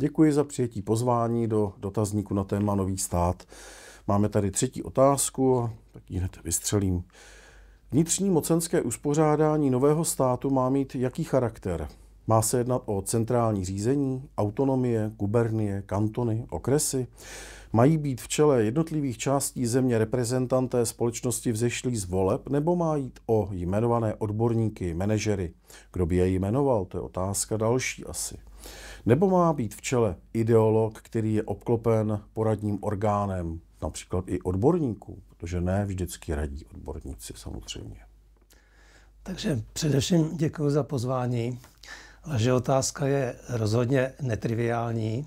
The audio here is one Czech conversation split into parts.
Děkuji za přijetí pozvání do dotazníku na téma Nový stát. Máme tady třetí otázku, tak ji hned vystřelím. Vnitřní mocenské uspořádání nového státu má mít jaký charakter? Má se jednat o centrální řízení, autonomie, gubernie, kantony, okresy? Mají být v čele jednotlivých částí země reprezentanté společnosti vzešlí z voleb, nebo má jít o jmenované odborníky, manažery? Kdo by je jmenoval? To je otázka další asi. Nebo má být v čele ideolog, který je obklopen poradním orgánem, například i odborníků, protože ne vždycky radí odborníci samozřejmě. Takže především děkuji za pozvání. že otázka je rozhodně netriviální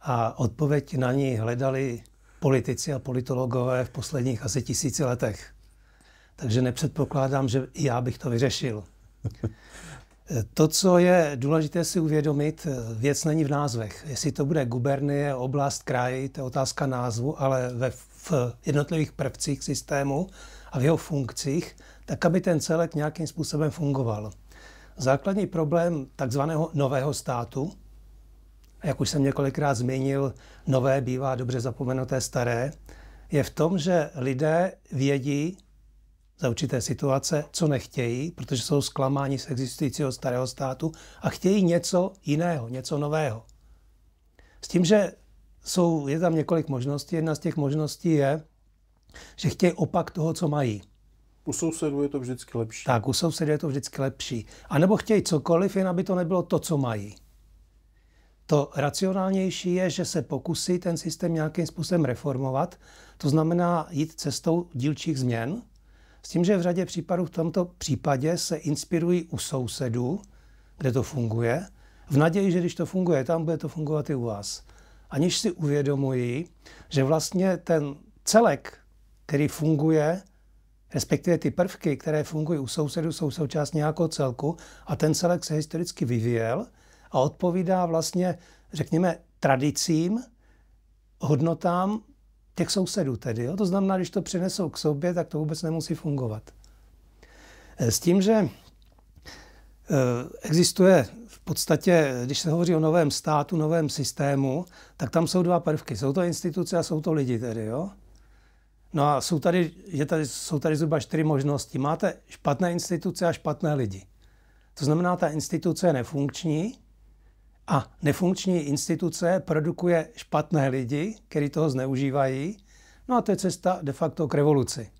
a odpověď na ní hledali politici a politologové v posledních asi tisíci letech. Takže nepředpokládám, že já bych to vyřešil. To, co je důležité si uvědomit, věc není v názvech. Jestli to bude gubernie, oblast, kraj, to je otázka názvu, ale ve, v jednotlivých prvcích systému a v jeho funkcích, tak aby ten celek nějakým způsobem fungoval. Základní problém takzvaného nového státu, jak už jsem několikrát zmínil, nové bývá dobře zapomenuté staré, je v tom, že lidé vědí, za určité situace, co nechtějí, protože jsou zklamáni z existujícího starého státu a chtějí něco jiného, něco nového. S tím, že jsou, je tam několik možností. Jedna z těch možností je, že chtějí opak toho, co mají. U sousedů je to vždycky lepší. Tak, u sousedů je to vždycky lepší. A nebo chtějí cokoliv, jen aby to nebylo to, co mají. To racionálnější je, že se pokusí ten systém nějakým způsobem reformovat, to znamená jít cestou dílčích změn, s tím, že v řadě případů v tomto případě se inspirují u sousedů, kde to funguje, v naději, že když to funguje tam, bude to fungovat i u vás. Aniž si uvědomují, že vlastně ten celek, který funguje, respektive ty prvky, které fungují u sousedů, jsou součást nějakého celku a ten celek se historicky vyvíjel a odpovídá vlastně, řekněme, tradicím, hodnotám těch sousedů tedy. Jo? To znamená, když to přenesou k sobě, tak to vůbec nemusí fungovat. Eh, s tím, že eh, existuje v podstatě, když se hovoří o novém státu, novém systému, tak tam jsou dva prvky. Jsou to instituce a jsou to lidi tedy, jo? No a jsou tady, je tady, jsou tady zhruba čtyři možnosti. Máte špatné instituce a špatné lidi. To znamená, ta instituce je nefunkční a nefunkční instituce produkuje špatné lidi, kteří toho zneužívají. No a to je cesta de facto k revoluci.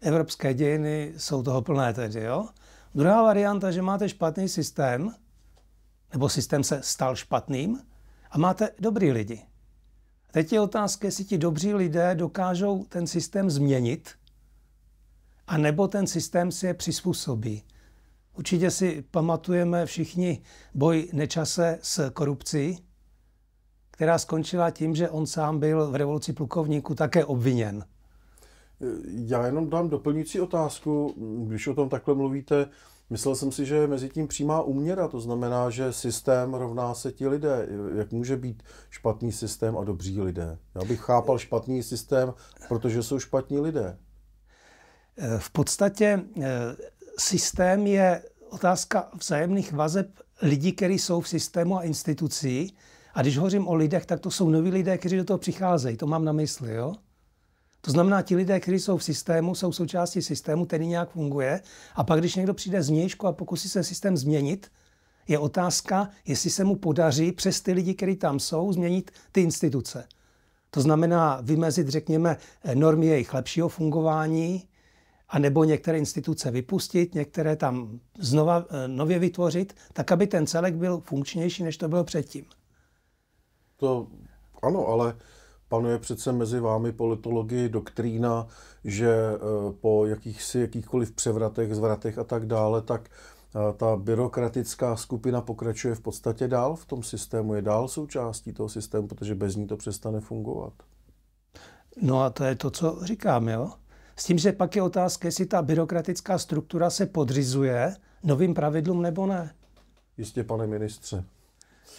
Evropské dějiny jsou toho plné tedy, jo? Druhá varianta, že máte špatný systém, nebo systém se stal špatným, a máte dobrý lidi. teď je otázka, jestli ti dobří lidé dokážou ten systém změnit, a nebo ten systém si je přizpůsobí. Určitě si pamatujeme všichni boj Nečase s korupcí, která skončila tím, že on sám byl v revoluci plukovníku také obviněn. Já jenom dám doplňující otázku, když o tom takhle mluvíte. Myslel jsem si, že je mezi tím přímá uměra, to znamená, že systém rovná se ti lidé. Jak může být špatný systém a dobří lidé? Já bych chápal špatný systém, protože jsou špatní lidé. V podstatě eh, systém je otázka vzájemných vazeb lidí, kteří jsou v systému a institucí. A když hovořím o lidech, tak to jsou noví lidé, kteří do toho přicházejí. To mám na mysli, jo? To znamená, ti lidé, kteří jsou v systému, jsou součástí systému, který nějak funguje. A pak, když někdo přijde z a pokusí se systém změnit, je otázka, jestli se mu podaří přes ty lidi, kteří tam jsou, změnit ty instituce. To znamená vymezit, řekněme, normy jejich lepšího fungování, a nebo některé instituce vypustit, některé tam znova eh, nově vytvořit, tak aby ten celek byl funkčnější, než to bylo předtím. To ano, ale panuje přece mezi vámi politologii doktrína, že eh, po jakýchsi, jakýchkoliv převratech, zvratech a tak dále, tak eh, ta byrokratická skupina pokračuje v podstatě dál v tom systému, je dál součástí toho systému, protože bez ní to přestane fungovat. No a to je to, co říkám, jo? S tím, že pak je otázka, jestli ta byrokratická struktura se podřizuje novým pravidlům nebo ne. Jistě, pane ministře.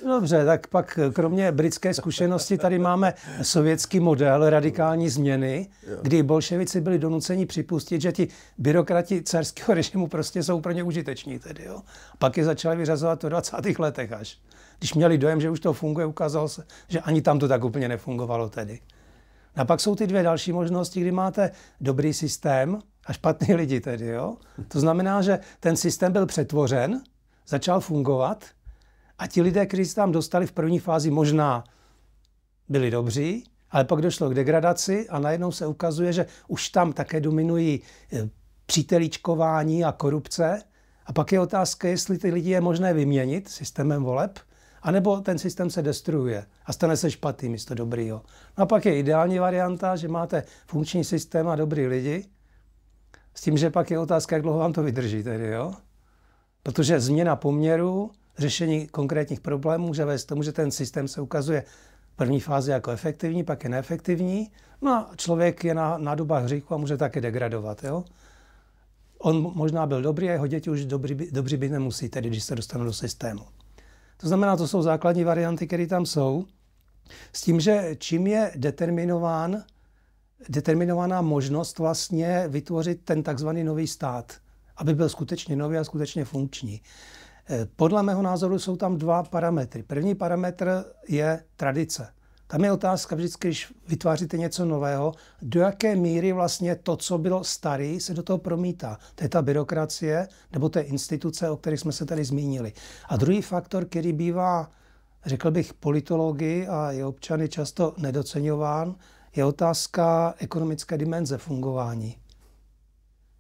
Dobře, tak pak kromě britské zkušenosti tady máme sovětský model radikální změny, kdy bolševici byli donuceni připustit, že ti byrokrati carského režimu prostě jsou pro ně užiteční. Tedy, jo. Pak je začali vyřazovat v 20. letech až. Když měli dojem, že už to funguje, ukázalo se, že ani tam to tak úplně nefungovalo tedy. A pak jsou ty dvě další možnosti, kdy máte dobrý systém a špatný lidi tedy. Jo? To znamená, že ten systém byl přetvořen, začal fungovat a ti lidé, kteří se tam dostali v první fázi, možná byli dobří, ale pak došlo k degradaci a najednou se ukazuje, že už tam také dominují eh, přítelíčkování a korupce. A pak je otázka, jestli ty lidi je možné vyměnit systémem voleb – a nebo ten systém se destruuje a stane se špatný místo dobrýho. No a pak je ideální varianta, že máte funkční systém a dobrý lidi, s tím, že pak je otázka, jak dlouho vám to vydrží tedy, jo? Protože změna poměru, řešení konkrétních problémů může vést tomu, že ten systém se ukazuje v první fázi jako efektivní, pak je neefektivní, no a člověk je na, na dobách hříchu a může také degradovat, jo? On možná byl dobrý a jeho děti už dobrý, dobrý by nemusí, tedy když se dostanou do systému. To znamená, to jsou základní varianty, které tam jsou. S tím, že čím je determinován, determinovaná možnost vlastně vytvořit ten takzvaný nový stát, aby byl skutečně nový a skutečně funkční. Eh, podle mého názoru jsou tam dva parametry. První parametr je tradice. Tam je otázka vždycky, když vytváříte něco nového, do jaké míry vlastně to, co bylo starý, se do toho promítá. To je ta byrokracie nebo to je instituce, o kterých jsme se tady zmínili. A druhý faktor, který bývá, řekl bych, politologii a je občany často nedoceňován, je otázka ekonomické dimenze fungování.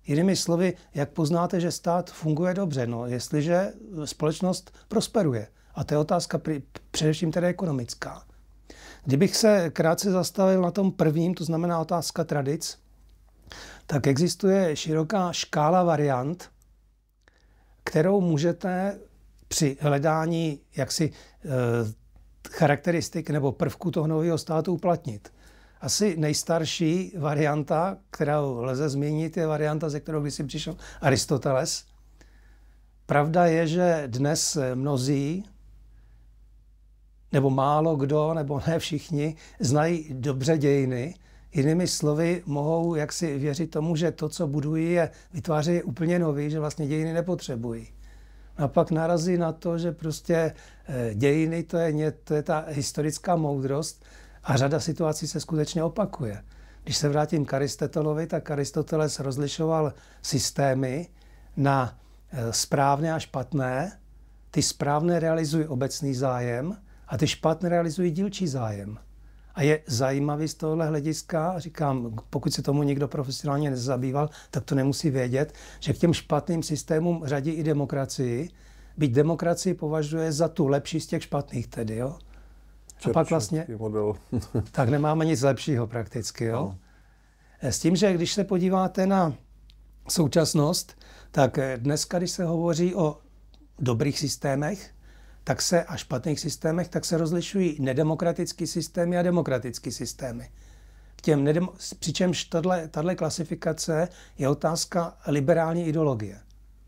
Jinými slovy, jak poznáte, že stát funguje dobře? No, jestliže společnost prosperuje. A to je otázka především tedy ekonomická. Kdybych se krátce zastavil na tom prvním, to znamená otázka tradic, tak existuje široká škála variant, kterou můžete při hledání jaksi e, charakteristik nebo prvků toho nového státu uplatnit. Asi nejstarší varianta, kterou lze změnit, je varianta, ze kterou si přišel Aristoteles. Pravda je, že dnes mnozí nebo málo kdo, nebo ne všichni, znají dobře dějiny. Jinými slovy, mohou jaksi věřit tomu, že to, co budují, vytváří je úplně nový, že vlastně dějiny nepotřebují. A pak narazí na to, že prostě eh, dějiny to je, to je ta historická moudrost a řada situací se skutečně opakuje. Když se vrátím k Aristotelovi, tak Aristoteles rozlišoval systémy na eh, správné a špatné. Ty správné realizují obecný zájem, a ty špatně realizují dílčí zájem. A je zajímavý z tohohle hlediska, říkám, pokud se tomu někdo profesionálně nezabýval, tak to nemusí vědět, že k těm špatným systémům řadí i demokracii, byť demokracii považuje za tu lepší z těch špatných tedy, jo. a pak vlastně, model. tak nemáme nic lepšího prakticky, jo. No. E, s tím, že když se podíváte na současnost, tak e, dneska, když se hovoří o dobrých systémech, tak se, a špatných systémech, tak se rozlišují nedemokratický systémy a demokratický systémy. K těm nedem, přičemž tahle klasifikace je otázka liberální ideologie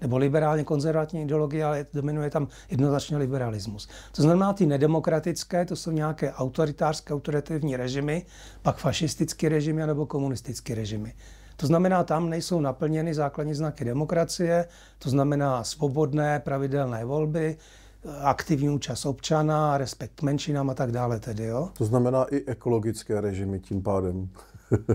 nebo liberálně konzervativní ideologie, ale dominuje tam jednoznačně liberalismus. To znamená ty nedemokratické, to jsou nějaké autoritářské, autoritativní režimy, pak fašistické režimy nebo komunistické režimy. To znamená, tam nejsou naplněny základní znaky demokracie, to znamená svobodné pravidelné volby, aktivní účast občana, respekt menšinám a tak dále tedy, jo? To znamená i ekologické režimy tím pádem.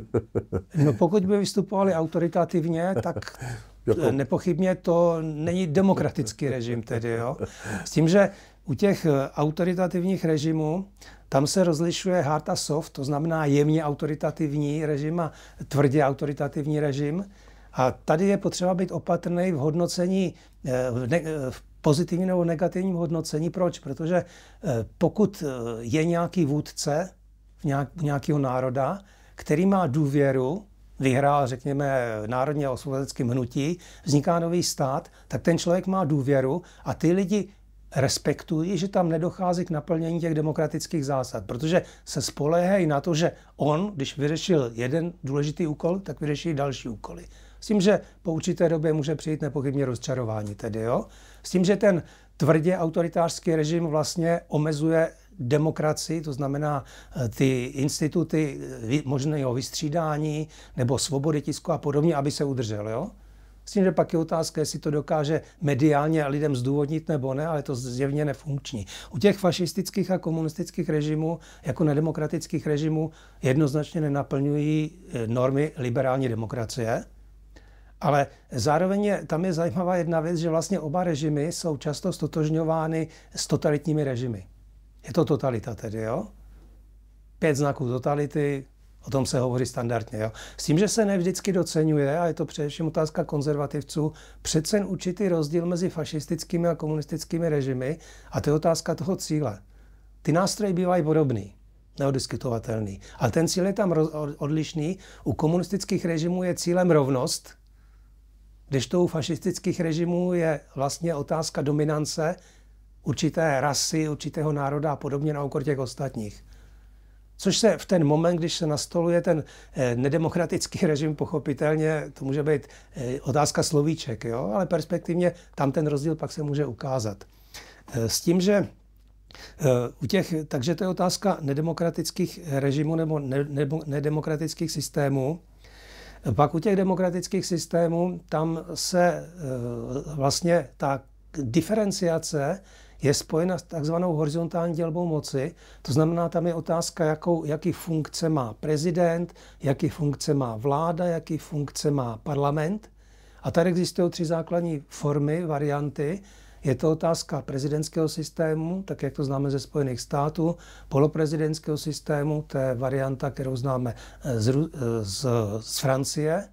no pokud by vystupovali autoritativně, tak jako... nepochybně to není demokratický režim tedy, jo? S tím, že u těch eh, autoritativních režimů tam se rozlišuje hard a soft, to znamená jemně autoritativní režim a tvrdě autoritativní režim. A tady je potřeba být opatrný v hodnocení, eh, v eh, pozitivním nebo negativním hodnocení. Proč? Protože eh, pokud eh, je nějaký vůdce nějak, nějakého národa, který má důvěru, vyhrál, řekněme, národně osvobozeckým hnutí, vzniká nový stát, tak ten člověk má důvěru a ty lidi respektují, že tam nedochází k naplnění těch demokratických zásad, protože se spolehají na to, že on, když vyřešil jeden důležitý úkol, tak vyřeší další úkoly. S tím, že po určité době může přijít nepochybně rozčarování tedy, jo? S tím, že ten tvrdě autoritářský režim vlastně omezuje demokracii, to znamená eh, ty instituty eh, možného vystřídání nebo svobody tisku a podobně, aby se udržel, jo? S tím, že pak je otázka, jestli to dokáže mediálně lidem zdůvodnit nebo ne, ale to zjevně nefunkční. U těch fašistických a komunistických režimů, jako nedemokratických režimů, jednoznačně nenaplňují eh, normy liberální demokracie. Ale zároveň je, tam je zajímavá jedna věc, že vlastně oba režimy jsou často stotožňovány s totalitními režimy. Je to totalita tedy, jo? Pět znaků totality, o tom se hovoří standardně. Jo? S tím, že se nevždycky docenuje, a je to především otázka konzervativců, přece jen určitý rozdíl mezi fašistickými a komunistickými režimy, a to je otázka toho cíle. Ty nástroje bývají podobný neodiskutovatelný. Ale ten cíl je tam odlišný. U komunistických režimů je cílem rovnost, když to u fašistických režimů je vlastně otázka dominance určité rasy, určitého národa a podobně na úkor těch ostatních. Což se v ten moment, když se nastoluje ten eh, nedemokratický režim, pochopitelně to může být eh, otázka slovíček, jo? ale perspektivně tam ten rozdíl pak se může ukázat. Eh, s tím, že u těch, takže to je otázka nedemokratických režimů nebo, nebo nedemokratických systémů. Pak u těch demokratických systémů, tam se eh, vlastně ta diferenciace je spojena s takzvanou horizontální dělbou moci. To znamená, tam je otázka, jakou, jaký funkce má prezident, jaký funkce má vláda, jaký funkce má parlament. A tady existují tři základní formy, varianty. Je to otázka prezidentského systému, tak jak to známe ze Spojených států, poloprezidentského systému, to je varianta, kterou známe z, z, z Francie.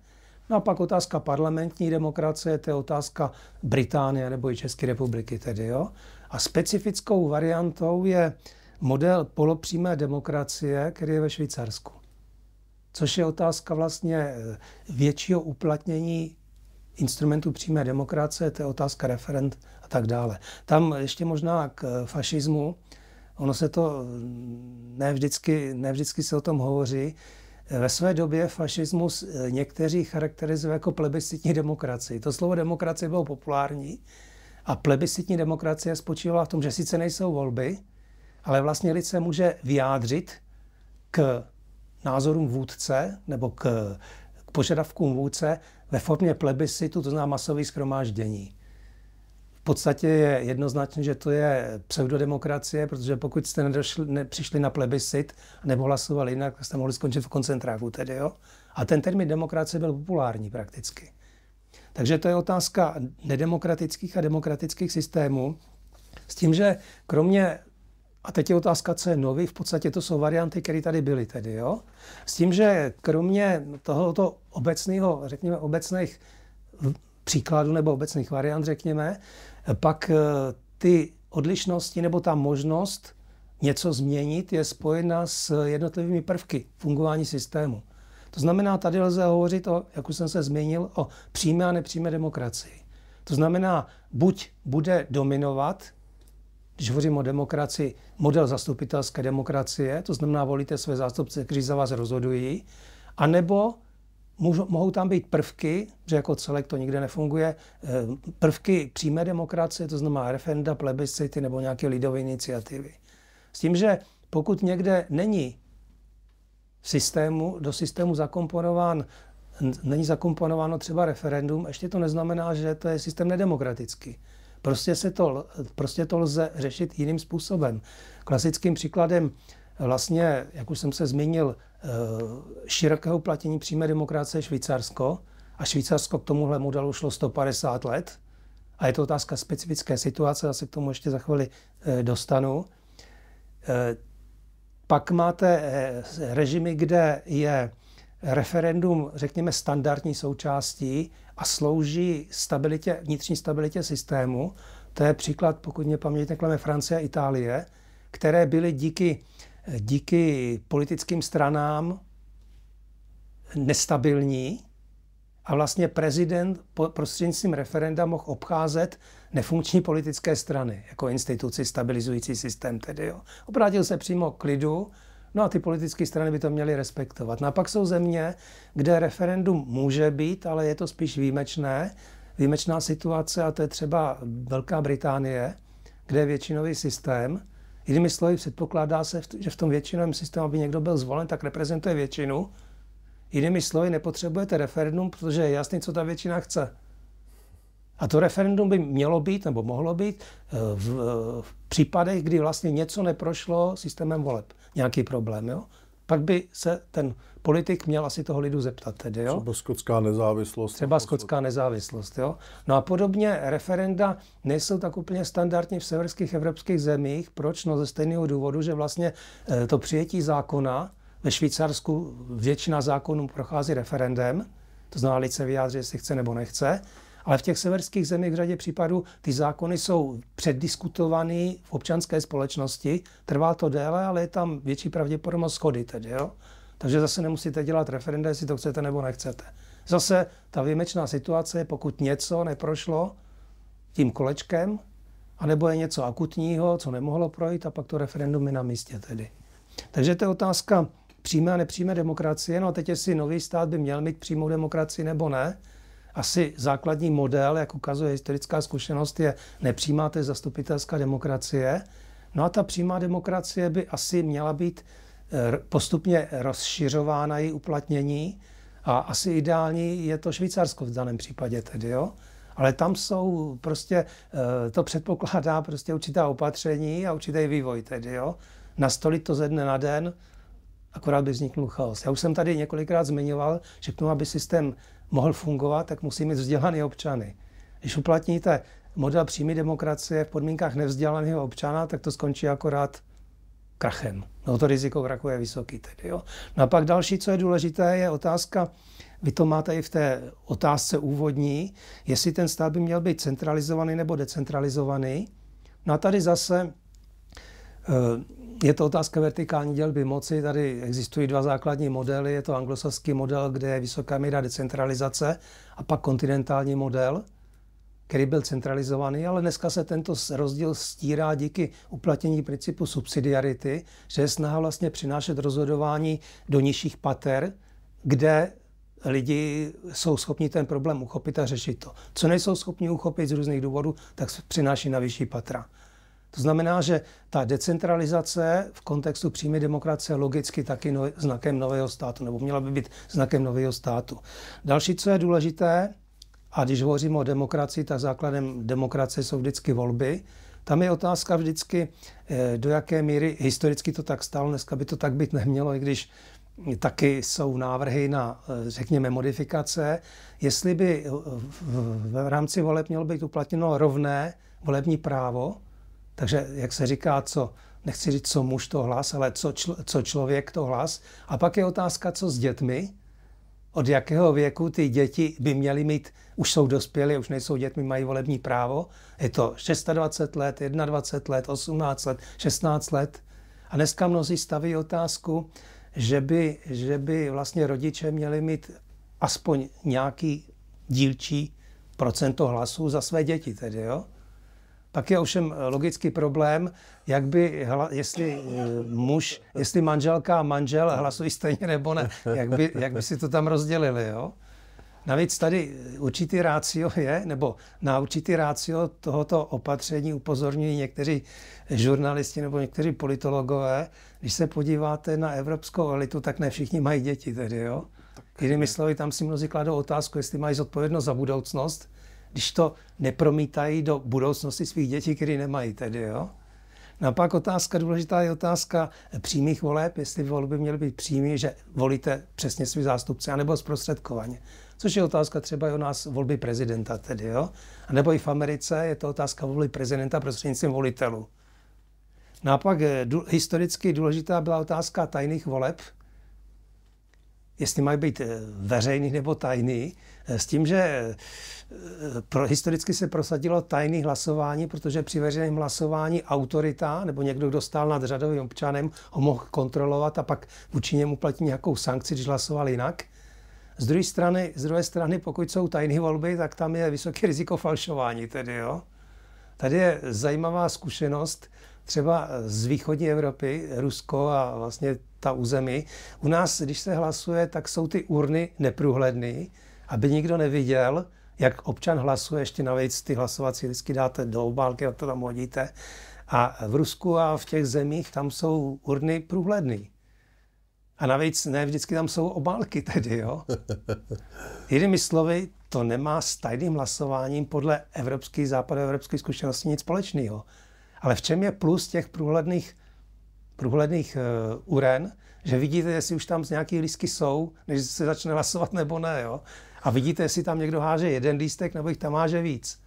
No a pak otázka parlamentní demokracie, to je otázka Británie nebo i České republiky tedy. Jo? A specifickou variantou je model polopřímé demokracie, který je ve Švýcarsku. Což je otázka vlastně eh, většího uplatnění instrumentu přímé demokracie, to je otázka referent tak dále. Tam ještě možná k eh, fašismu, ono se to mm, ne vždycky, ne vždycky se o tom hovoří, eh, ve své době fašismus eh, někteří charakterizují jako plebiscitní demokracii. To slovo demokracie bylo populární a plebiscitní demokracie spočívala v tom, že sice nejsou volby, ale vlastně lid se může vyjádřit k názorům vůdce nebo k, k požadavkům vůdce ve formě plebiscitu, to znamená masový schromáždění podstatě je jednoznačné, že to je pseudodemokracie, protože pokud jste nedošli, ne, přišli na plebiscit nebo hlasovali jinak, jste mohli skončit v koncentráku tedy, jo? A ten termín demokracie byl populární prakticky. Takže to je otázka nedemokratických a demokratických systémů. S tím, že kromě, a teď je otázka, co je nový, v podstatě to jsou varianty, které tady byly tedy, jo? S tím, že kromě tohoto obecného, řekněme, obecných příkladů nebo obecných variant, řekněme, pak eh, ty odlišnosti nebo ta možnost něco změnit je spojena s jednotlivými prvky fungování systému. To znamená, tady lze hovořit o, jak už jsem se zmínil, o přímé a nepřímé demokracii. To znamená, buď bude dominovat, když hovořím o demokracii, model zastupitelské demokracie, to znamená, volíte své zástupce, kteří za vás rozhodují, anebo Můžou, mohou tam být prvky, že jako celek to nikde nefunguje, eh, prvky přímé demokracie, to znamená referenda, plebiscity nebo nějaké lidové iniciativy. S tím, že pokud někde není systému, do systému zakomponován, není zakomponováno třeba referendum, ještě to neznamená, že to je systém nedemokratický. Prostě, se to, prostě to lze řešit jiným způsobem. Klasickým příkladem vlastně, jak už jsem se zmínil, eh, širokého platění přímé demokracie Švýcarsko a Švýcarsko k tomuhle modelu šlo 150 let. A je to otázka specifické situace, já se k tomu ještě za chvíli eh, dostanu. Eh, pak máte režimy, kde je referendum, řekněme, standardní součástí a slouží stabilitě, vnitřní stabilitě systému. To je příklad, pokud mě paměť neklame, Francie a Itálie, které byly díky díky politickým stranám nestabilní a vlastně prezident prostřednictvím referenda mohl obcházet nefunkční politické strany jako instituci stabilizující systém. Tedy, jo. Obrátil se přímo k lidu, no a ty politické strany by to měly respektovat. No a pak jsou země, kde referendum může být, ale je to spíš výjimečné, výjimečná situace a to je třeba Velká Británie, kde je většinový systém Jinými slovy, předpokládá se, že v tom většinovém systému, aby někdo byl zvolen, tak reprezentuje většinu. Jinými slovy, nepotřebujete referendum, protože je jasný, co ta většina chce. A to referendum by mělo být, nebo mohlo být, eh, v, eh, v případech, kdy vlastně něco neprošlo systémem voleb. Nějaký problém, jo? Pak by se ten politik měl asi toho lidu zeptat tedy, jo? Třeba skotská nezávislost. Třeba skotská nezávislost, jo? No a podobně referenda nejsou tak úplně standardní v severských evropských zemích. Proč? No ze stejného důvodu, že vlastně eh, to přijetí zákona ve Švýcarsku většina zákonů prochází referendem, to znamená, lid se vyjádří, jestli chce nebo nechce. Ale v těch severských zemích v řadě případů ty zákony jsou předdiskutované v občanské společnosti, trvá to déle, ale je tam větší pravděpodobnost schody tedy, jo? Takže zase nemusíte dělat referenda, jestli to chcete nebo nechcete. Zase ta výjimečná situace, pokud něco neprošlo tím kolečkem, anebo je něco akutního, co nemohlo projít a pak to referendum je na místě tedy. Takže to je otázka přímé a nepřímé demokracie. No a teď, jestli nový stát by měl mít přímou demokracii nebo ne, asi základní model, jak ukazuje historická zkušenost, je nepřímá, to je zastupitelská demokracie. No a ta přímá demokracie by asi měla být eh, postupně rozšiřována její uplatnění a asi ideální je to Švýcarsko v daném případě tedy, jo? Ale tam jsou prostě, eh, to předpokládá prostě určitá opatření a určitý vývoj tedy, jo? Nastolit to ze dne na den, akorát by vzniknul chaos. Já už jsem tady několikrát zmiňoval, že k tomu, aby systém mohl fungovat, tak musí mít vzdělané občany. Když uplatníte model přímé demokracie v podmínkách nevzdělaného občana, tak to skončí akorát krachem. No to riziko krachu je vysoký tedy. Jo. No a pak další, co je důležité, je otázka, vy to máte i v té otázce úvodní, jestli ten stát by měl být centralizovaný nebo decentralizovaný. No a tady zase eh, je to otázka vertikální dělby moci. Tady existují dva základní modely. Je to anglosaský model, kde je vysoká míra decentralizace, a pak kontinentální model, který byl centralizovaný, ale dneska se tento rozdíl stírá díky uplatnění principu subsidiarity, že je snaha vlastně přinášet rozhodování do nižších pater, kde lidi jsou schopni ten problém uchopit a řešit to. Co nejsou schopni uchopit z různých důvodů, tak přináší na vyšší patra. To znamená, že ta decentralizace v kontextu přímé demokracie logicky taky no, znakem nového státu, nebo měla by být znakem nového státu. Další, co je důležité, a když hovoříme o demokracii, tak základem demokracie jsou vždycky volby. Tam je otázka vždycky, eh, do jaké míry historicky to tak stalo, dneska by to tak být nemělo, i když taky jsou návrhy na, eh, řekněme, modifikace. Jestli by v rámci voleb mělo být uplatněno rovné volební právo, takže, jak se říká, co, nechci říct, co muž to hlas, ale co, čl, co člověk to hlas. A pak je otázka, co s dětmi, od jakého věku ty děti by měly mít, už jsou dospělí, už nejsou dětmi, mají volební právo. Je to 26 let, 21 let, 18 let, 16 let. A dneska mnozí staví otázku, že by, že by vlastně rodiče měli mít aspoň nějaký dílčí procento hlasů za své děti tedy, jo? Pak je ovšem eh, logický problém, jak by, hla, jestli eh, muž, jestli manželka a manžel hlasují stejně nebo ne, jak by, jak by si to tam rozdělili, jo? Navíc tady eh, určitý rácio je, nebo na určitý rácio tohoto opatření upozorňují někteří žurnalisti nebo někteří politologové. Když se podíváte na evropskou elitu, tak ne všichni mají děti tedy, jo? Jinými slovy, tam si mnozí kladou otázku, jestli mají zodpovědnost za budoucnost, když to nepromítají do budoucnosti svých dětí, které nemají tedy, jo. No a pak otázka, důležitá je otázka přímých voleb, jestli volby měly být přímé, že volíte přesně svý zástupce, anebo zprostředkovaně. Což je otázka třeba i u nás volby prezidenta tedy, jo? A nebo i v Americe je to otázka volby prezidenta prostřednictvím volitelů. No a pak eh, dů, historicky důležitá byla otázka tajných voleb, jestli mají být eh, veřejný nebo tajný, s tím, že eh, pro, historicky se prosadilo tajné hlasování, protože při veřejném hlasování autorita nebo někdo, kdo stál nad řadovým občanem, ho mohl kontrolovat a pak vůči němu platit nějakou sankci, když hlasoval jinak. Z druhé strany, z druhé strany pokud jsou tajné volby, tak tam je vysoké riziko falšování tedy, jo. Tady je zajímavá zkušenost třeba eh, z východní Evropy, Rusko a vlastně ta území. U nás, když se hlasuje, tak jsou ty urny neprůhledné aby nikdo neviděl, jak občan hlasuje, ještě navíc ty hlasovací listky dáte do obálky a to tam hodíte. A v Rusku a v těch zemích tam jsou urny průhledné. A navíc ne vždycky tam jsou obálky tedy, jo? Jinými slovy, to nemá s tajným hlasováním podle evropské, západoevropské zkušenosti nic společného. Ale v čem je plus těch průhledných, průhledných uh, uren, že vidíte, jestli už tam z nějaký lísky jsou, než se začne hlasovat nebo ne, jo? A vidíte, jestli tam někdo háže jeden lístek, nebo jich tam háže víc.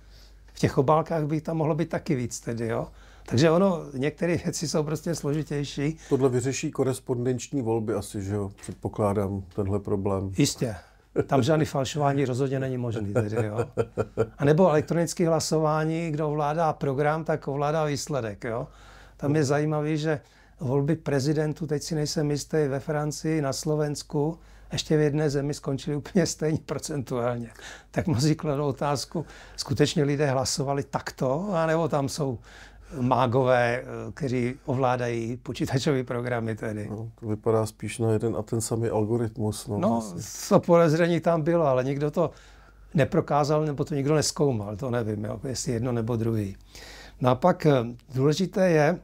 V těch obálkách by tam mohlo být taky víc tedy, jo? Takže ono, některé věci jsou prostě složitější. Tohle vyřeší korespondenční volby asi, že jo? Předpokládám tenhle problém. Jistě. Tam žádný falšování rozhodně není možný. Tedy, jo? A nebo elektronické hlasování, kdo ovládá program, tak ovládá výsledek. Jo? Tam je zajímavé, že volby prezidentu teď si nejsem jistý, ve Francii, na Slovensku, ještě v jedné zemi skončili úplně stejně procentuálně. Tak mnozí kladou otázku, skutečně lidé hlasovali takto, anebo tam jsou mágové, kteří ovládají počítačové programy tedy. No, to vypadá spíš na jeden a ten samý algoritmus. No, no vlastně. to podezření tam bylo, ale nikdo to neprokázal, nebo to nikdo neskoumal, to nevím, jo, jestli jedno nebo druhý. No a pak eh, důležité je,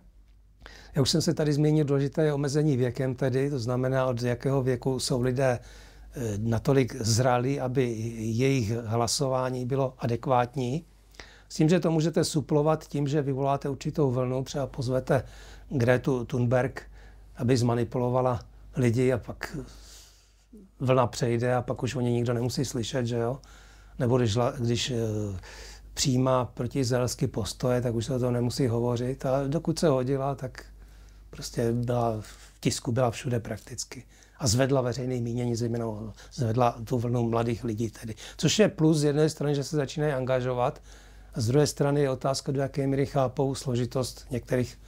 já už jsem se tady zmínil, důležité omezení věkem tedy, to znamená, od jakého věku jsou lidé eh, natolik zralí, aby jejich hlasování bylo adekvátní. S tím, že to můžete suplovat tím, že vyvoláte určitou vlnu, třeba pozvete Gretu Thunberg, aby zmanipulovala lidi a pak vlna přejde a pak už o ně nikdo nemusí slyšet, že jo? Nebo když, když eh, přijímá protiizraelský postoje, tak už se o tom nemusí hovořit. A dokud se hodila, tak Prostě byla v tisku, byla všude prakticky. A zvedla veřejné mínění, zejména zvedla tu vlnu mladých lidí tedy. Což je plus z jedné strany, že se začínají angažovat, a z druhé strany je otázka, do jaké míry chápou složitost některých,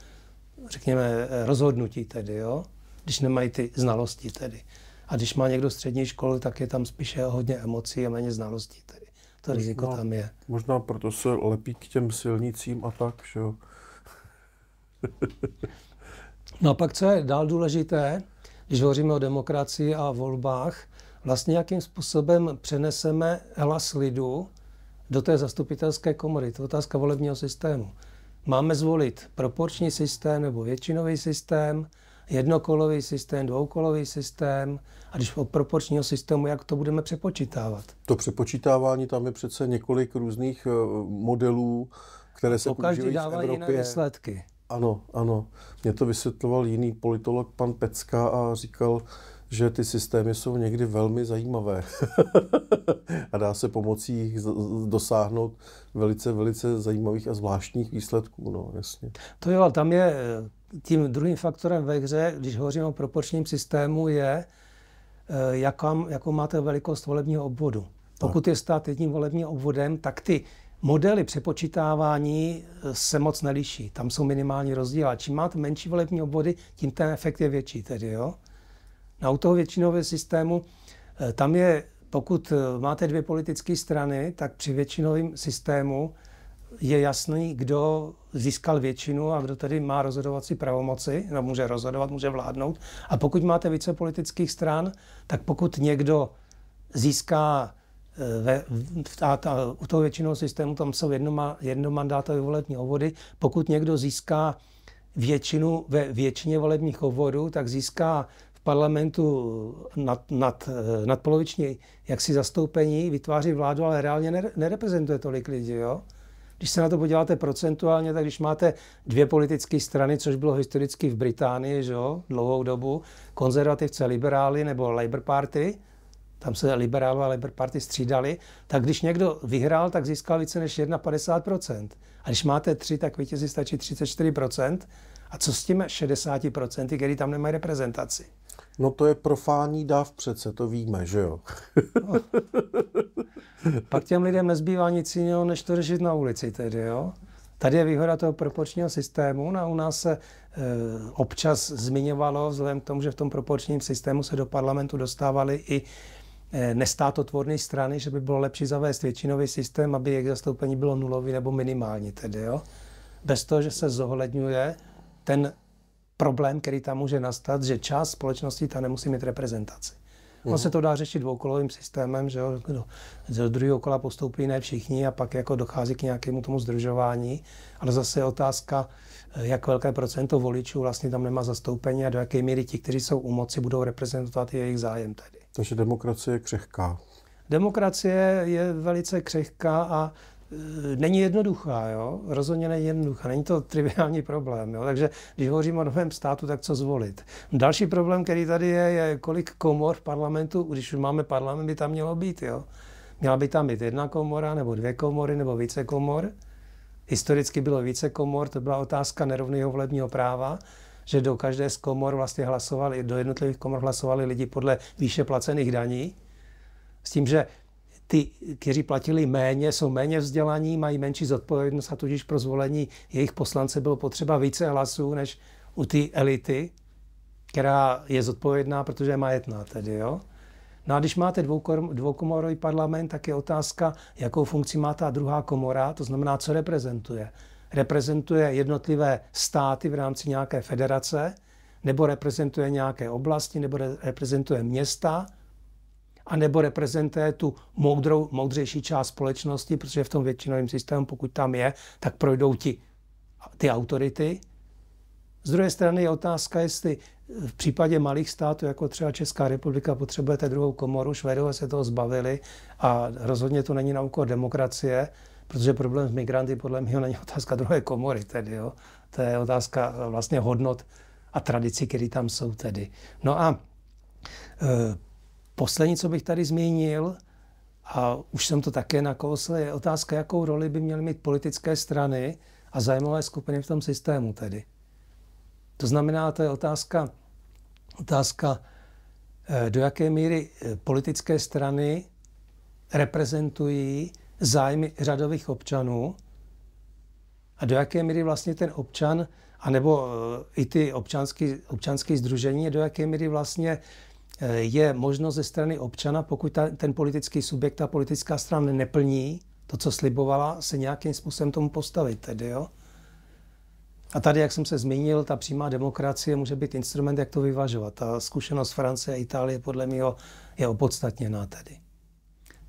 řekněme, rozhodnutí tedy, jo? když nemají ty znalosti tedy. A když má někdo střední školu, tak je tam spíše hodně emocí a méně znalostí tedy. To možná, riziko tam je. Možná proto se lepí k těm silnicím a tak, že jo? No a pak, co je dál důležité, když hovoříme o demokracii a volbách, vlastně jakým způsobem přeneseme hlas lidu do té zastupitelské komory. To je otázka volebního systému. Máme zvolit proporční systém nebo většinový systém, jednokolový systém, dvoukolový systém a když o proporčního systému, jak to budeme přepočítávat? To přepočítávání, tam je přece několik různých eh, modelů, které se používají v Evropě. dává jiné výsledky. Ano, ano. Mě to vysvětloval jiný politolog, pan Pecka, a říkal, že ty systémy jsou někdy velmi zajímavé a dá se pomocí jich dosáhnout velice, velice zajímavých a zvláštních výsledků. No, jasně. To jo, tam je eh, tím druhým faktorem ve hře, když hovořím o proporčním systému, je, eh, jakou, jako máte velikost volebního obvodu. Pokud je stát jedním volebním obvodem, tak ty Modely přepočítávání eh, se moc neliší, tam jsou minimální rozdíly. čím máte menší volební obvody, tím ten efekt je větší tedy, jo? Na u toho většinového systému, eh, tam je, pokud eh, máte dvě politické strany, tak při většinovém systému je jasný, kdo získal většinu a kdo tedy má rozhodovací pravomoci, no, může rozhodovat, může vládnout. A pokud máte více politických stran, tak pokud někdo získá Eh, ve, ta, ta, u toho většinou systému tam jsou jednoma, jednomandátové volební obvody. Pokud někdo získá většinu ve většině volebních obvodů, tak získá v parlamentu nad, nad, eh, nadpoloviční jaksi zastoupení, vytváří vládu, ale reálně nereprezentuje tolik lidí. Jo? Když se na to podíváte procentuálně, tak když máte dvě politické strany, což bylo historicky v Británii že jo, dlouhou dobu, konzervativce, liberály nebo Labour Party, tam se liberálové a Labour Party střídali, tak když někdo vyhrál, tak získal více než 51%. A když máte tři, tak vítězí stačí 34%. A co s tím 60%, který tam nemají reprezentaci? No to je profání dáv přece, to víme, že jo? No. Pak těm lidem nezbývá nic jiného, než to řešit na ulici tedy, jo? Tady je výhoda toho proporčního systému. No u nás se e, občas zmiňovalo, vzhledem k tomu, že v tom proporčním systému se do parlamentu dostávali i Eh, nestátotvorné strany, že by bylo lepší zavést většinový systém, aby jejich zastoupení bylo nulový nebo minimální tedy, jo? Bez toho, že se zohledňuje ten problém, který tam může nastat, že část společnosti tam nemusí mít reprezentaci. On mhm. se to dá řešit dvoukolovým systémem, že jo, do no, druhého kola postoupí ne všichni a pak jako dochází k nějakému tomu združování, ale zase je otázka, eh, jak velké procento voličů vlastně tam nemá zastoupení a do jaké míry ti, kteří jsou u moci, budou reprezentovat jejich zájem tedy. Takže demokracie je křehká. Demokracie je velice křehká a e, není jednoduchá, jo? rozhodně není jednoduchá, není to triviální problém. Jo? Takže když hovořím o novém státu, tak co zvolit. Další problém, který tady je, je kolik komor v parlamentu, když už máme parlament, by tam mělo být. Jo? Měla by tam být jedna komora, nebo dvě komory, nebo více komor. Historicky bylo více komor, to byla otázka nerovného volebního práva že do každé z komor vlastně hlasovali, do jednotlivých komor hlasovali lidi podle výše placených daní, s tím, že ty, kteří platili méně, jsou méně vzdělaní, mají menší zodpovědnost a tudíž pro zvolení jejich poslance bylo potřeba více hlasů než u ty elity, která je zodpovědná, protože je majetná tedy, jo? No a když máte dvoukomorový parlament, tak je otázka, jakou funkci má ta druhá komora, to znamená, co reprezentuje reprezentuje jednotlivé státy v rámci nějaké federace, nebo reprezentuje nějaké oblasti, nebo reprezentuje města, a nebo reprezentuje tu moudrou, moudřejší část společnosti, protože v tom většinovém systému, pokud tam je, tak projdou ti, ty autority. Z druhé strany je otázka, jestli v případě malých států, jako třeba Česká republika, potřebujete druhou komoru, Švédové se toho zbavili a rozhodně to není na úkor demokracie, protože problém s migranty podle mě není otázka druhé komory tedy, jo. To je otázka eh, vlastně hodnot a tradici, které tam jsou tedy. No a e, poslední, co bych tady zmínil, a už jsem to také nakousl, je otázka, jakou roli by měly mít politické strany a zájmové skupiny v tom systému tedy. To znamená, to je otázka, otázka eh, do jaké míry politické strany reprezentují zájmy řadových občanů a do jaké míry vlastně ten občan, anebo eh, i ty občanské občanský združení, do jaké míry vlastně eh, je možnost ze strany občana, pokud ta, ten politický subjekt, ta politická strana neplní to, co slibovala, se nějakým způsobem tomu postavit tedy, jo? A tady, jak jsem se zmínil, ta přímá demokracie může být instrument, jak to vyvažovat. Ta zkušenost Francie a Itálie podle mě je opodstatněná tedy.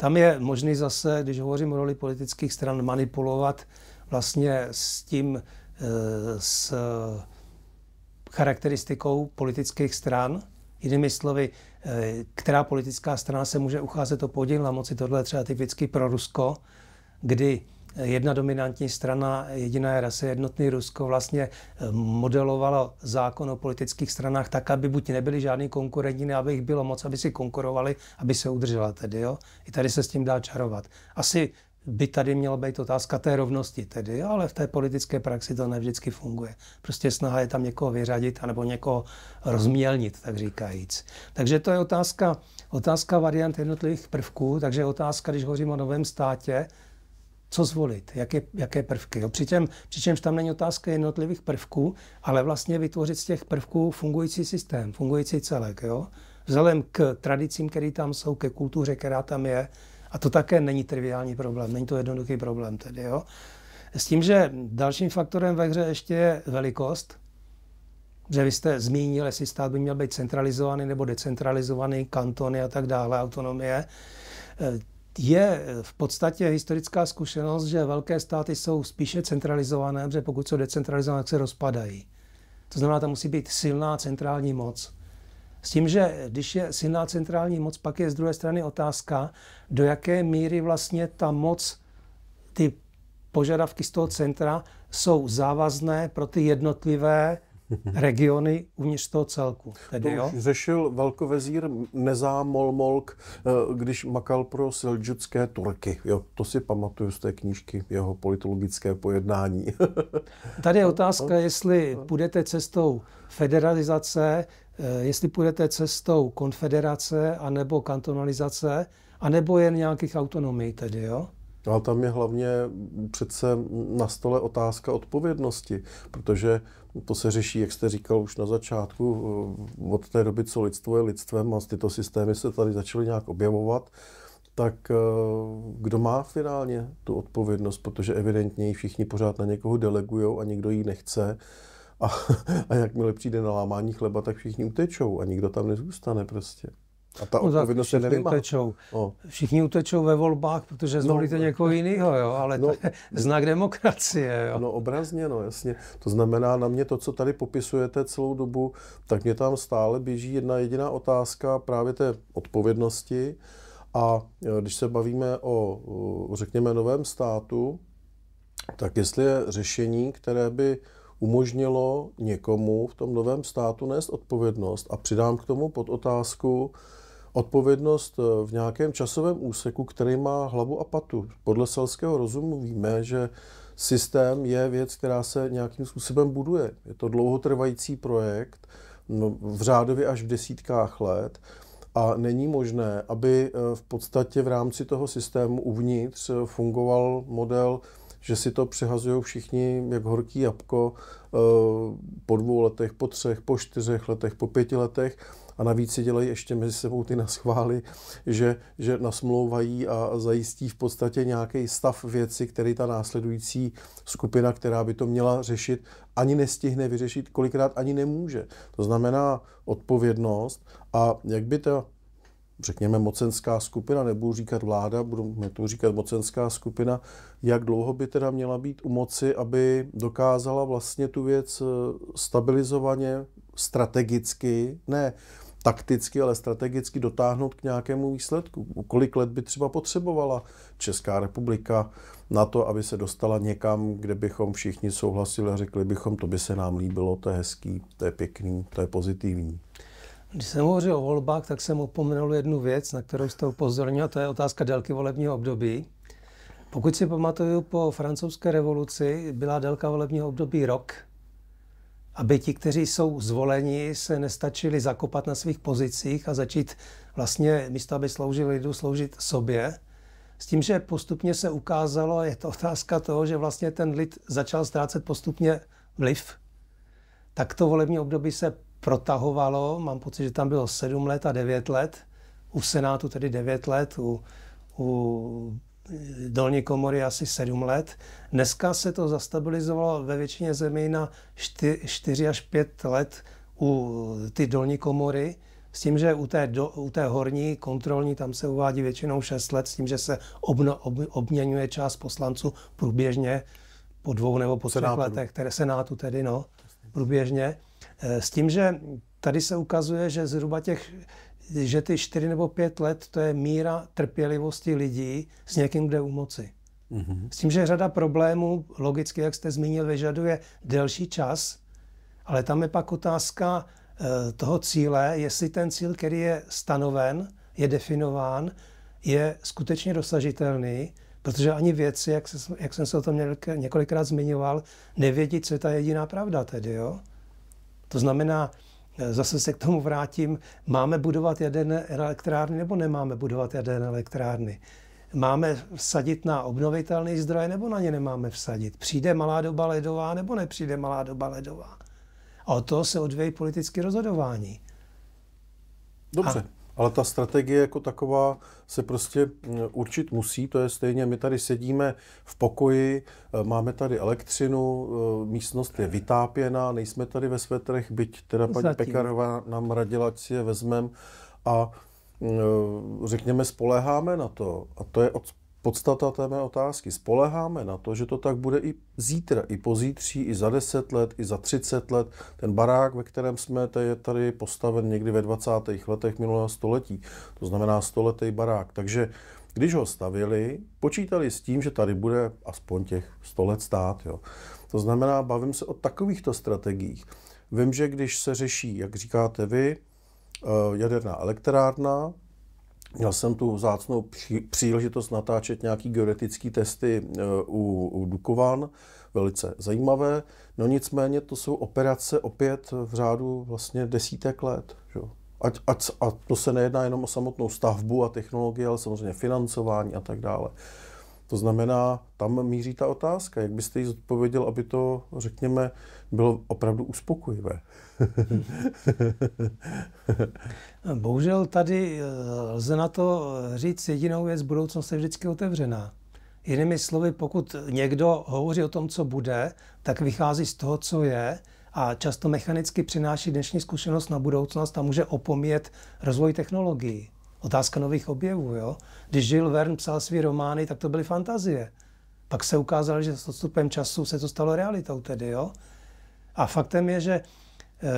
Tam je možný zase, když hovořím o roli politických stran, manipulovat vlastně s tím, eh, s charakteristikou politických stran. Jinými slovy, eh, která politická strana se může ucházet o podíl na moci, tohle je třeba typicky pro Rusko, kdy jedna dominantní strana, jediná rasa, jednotný Rusko vlastně eh, modelovalo zákon o politických stranách tak, aby buď nebyly žádný konkurenti, aby jich bylo moc, aby si konkurovali, aby se udržela tedy. Jo? I tady se s tím dá čarovat. Asi by tady měla být otázka té rovnosti tedy, jo? ale v té politické praxi to nevždycky funguje. Prostě snaha je tam někoho vyřadit anebo někoho rozmělnit, tak říkajíc. Takže to je otázka, otázka variant jednotlivých prvků, takže otázka, když hovořím o novém státě, co zvolit, jaké, jaké prvky. Jo. Přičem, přičemž tam není otázka jednotlivých prvků, ale vlastně vytvořit z těch prvků fungující systém, fungující celek. Jo. Vzhledem k tradicím, které tam jsou, ke kultuře, která tam je. A to také není triviální problém, není to jednoduchý problém tedy. Jo. S tím, že dalším faktorem ve hře ještě je velikost, že vy jste zmínil, jestli stát by měl být centralizovaný nebo decentralizovaný, kantony a tak dále, autonomie je v podstatě historická zkušenost, že velké státy jsou spíše centralizované, protože pokud jsou decentralizované, tak se rozpadají. To znamená, tam musí být silná centrální moc. S tím, že když je silná centrální moc, pak je z druhé strany otázka, do jaké míry vlastně ta moc, ty požadavky z toho centra jsou závazné pro ty jednotlivé regiony uvnitř toho celku. Tedy, to jo? řešil velkovezír Nezámolmolk, eh, když makal pro seldžudské Turky. Jo, to si pamatuju z té knížky, jeho politologické pojednání. Tady je no, otázka, no. jestli no. půjdete cestou federalizace, eh, jestli půjdete cestou konfederace, anebo kantonalizace, anebo jen nějakých autonomií tedy, jo? Ale tam je hlavně přece na stole otázka odpovědnosti, protože to se řeší, jak jste říkal už na začátku, eh, od té doby, co lidstvo je lidstvem a tyto systémy se tady začaly nějak objevovat, tak eh, kdo má finálně tu odpovědnost, protože evidentně ji všichni pořád na někoho delegují a nikdo ji nechce. A, a jakmile přijde na lámání chleba, tak všichni utečou a nikdo tam nezůstane prostě. A ta no, odpovědnost no, se Utečou. No. Všichni utečou ve volbách, protože no, zvolíte no, někoho jiného, jo? ale no, to je znak demokracie. Jo? No obrazně, no jasně. To znamená na mě to, co tady popisujete celou dobu, tak mě tam stále běží jedna jediná otázka právě té odpovědnosti. A e, když se bavíme o, e, řekněme, novém státu, tak jestli je řešení, které by umožnilo někomu v tom novém státu nést odpovědnost a přidám k tomu pod otázku, odpovědnost eh, v nějakém časovém úseku, který má hlavu a patu. Podle selského rozumu víme, že systém je věc, která se nějakým způsobem buduje. Je to dlouhotrvající projekt, no, v řádově až v desítkách let. A není možné, aby eh, v podstatě v rámci toho systému uvnitř eh, fungoval model, že si to přehazují všichni jak horký jabko po dvou letech, po třech, po čtyřech letech, po pěti letech a navíc si dělají ještě mezi sebou ty naschvály, že, že nasmlouvají a zajistí v podstatě nějaký stav věci, který ta následující skupina, která by to měla řešit, ani nestihne vyřešit, kolikrát ani nemůže. To znamená odpovědnost a jak by to, řekněme, mocenská skupina, nebudu říkat vláda, budeme to říkat mocenská skupina, jak dlouho by teda měla být u moci, aby dokázala vlastně tu věc eh, stabilizovaně, strategicky, ne takticky, ale strategicky dotáhnout k nějakému výsledku. Kolik let by třeba potřebovala Česká republika na to, aby se dostala někam, kde bychom všichni souhlasili a řekli bychom, to by se nám líbilo, to je hezký, to je pěkný, to je pozitivní. Když jsem hovořil o volbách, tak jsem opomenul jednu věc, na kterou jste upozornil, to je otázka délky volebního období. Pokud si pamatuju, po francouzské revoluci byla délka volebního období rok, aby ti, kteří jsou zvoleni, se nestačili zakopat na svých pozicích a začít vlastně místo, aby sloužili lidu, sloužit sobě. S tím, že postupně se ukázalo, je to otázka toho, že vlastně ten lid začal ztrácet postupně vliv, tak to volební období se protahovalo, mám pocit, že tam bylo 7 let a 9 let, u Senátu tedy 9 let, u, u dolní komory asi 7 let. Dneska se to zastabilizovalo ve většině zemí na 4 až 5 let u ty dolní komory, s tím, že u té, do, u té horní kontrolní tam se uvádí většinou 6 let, s tím, že se obno, ob, obměňuje část poslanců průběžně po dvou nebo po třech letech, které senátu tedy, no, průběžně. Eh, s tím, že tady se ukazuje, že zhruba těch že ty čtyři nebo pět let to je míra trpělivosti lidí s někým, kde u moci. Mm-hmm. S tím, že řada problémů, logicky, jak jste zmínil, vyžaduje delší čas, ale tam je pak otázka eh, toho cíle, jestli ten cíl, který je stanoven, je definován, je skutečně dosažitelný, protože ani věci, jak, se, jak jsem se o tom několikrát zmiňoval, nevědí, co je ta jediná pravda tedy, jo? To znamená, Eh, zase se k tomu vrátím, máme budovat jaderné elektrárny nebo nemáme budovat jaderné elektrárny? Máme vsadit na obnovitelné zdroje nebo na ně nemáme vsadit? Přijde malá doba ledová nebo nepřijde malá doba ledová? A od toho se odvějí politické rozhodování. Dobře. A ale ta strategie jako taková se prostě mm, určit musí, to je stejně, my tady sedíme v pokoji, e, máme tady elektřinu, e, místnost je vytápěná, nejsme tady ve svetrech, byť teda paní Zatím. Pekarová nám radila, ať si je vezmem a mm, e, řekněme, spoléháme na to. A to je od podstata té mé otázky. Spoleháme na to, že to tak bude i zítra, i pozítří, i za 10 let, i za 30 let. Ten barák, ve kterém jsme, to je tady postaven někdy ve 20. letech minulého století. To znamená stoletý barák. Takže když ho stavili, počítali s tím, že tady bude aspoň těch 100 let stát. Jo. To znamená, bavím se o takovýchto strategiích. Vím, že když se řeší, jak říkáte vy, eh, jaderná elektrárna, Měl jsem tu zácnou příležitost natáčet nějaký geodetické testy e, u, u Dukovan, velice zajímavé. No nicméně to jsou operace opět v řádu vlastně desítek let. Že? Ať, ať, a to se nejedná jenom o samotnou stavbu a technologii, ale samozřejmě financování a tak dále. To znamená, tam míří ta otázka, jak byste ji zodpověděl, aby to, řekněme, bylo opravdu uspokojivé. Bohužel tady eh, lze na to říct jedinou věc, budoucnost je vždycky otevřená. Jinými slovy, pokud někdo hovoří o tom, co bude, tak vychází z toho, co je a často mechanicky přináší dnešní zkušenost na budoucnost a může opomíjet rozvoj technologií. Otázka nových objevů, jo. Když Žil Verne psal svý romány, tak to byly fantazie. Pak se ukázalo, že s odstupem času se to stalo realitou tedy, jo. A faktem je, že eh,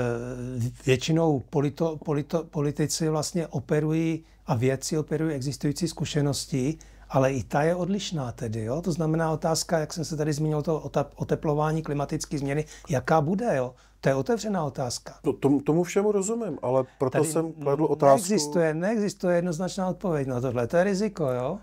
většinou polito, polito, politici vlastně operují a vědci operují existující zkušeností, ale i ta je odlišná tedy. Jo? To znamená otázka, jak jsem se tady zmínil, to oteplování, klimatické změny, jaká bude. Jo? To je otevřená otázka. To, tom, tomu všemu rozumím, ale proto Tady jsem kladl otázku. Neexistuje, neexistuje jednoznačná odpověď na tohle. To je riziko, jo?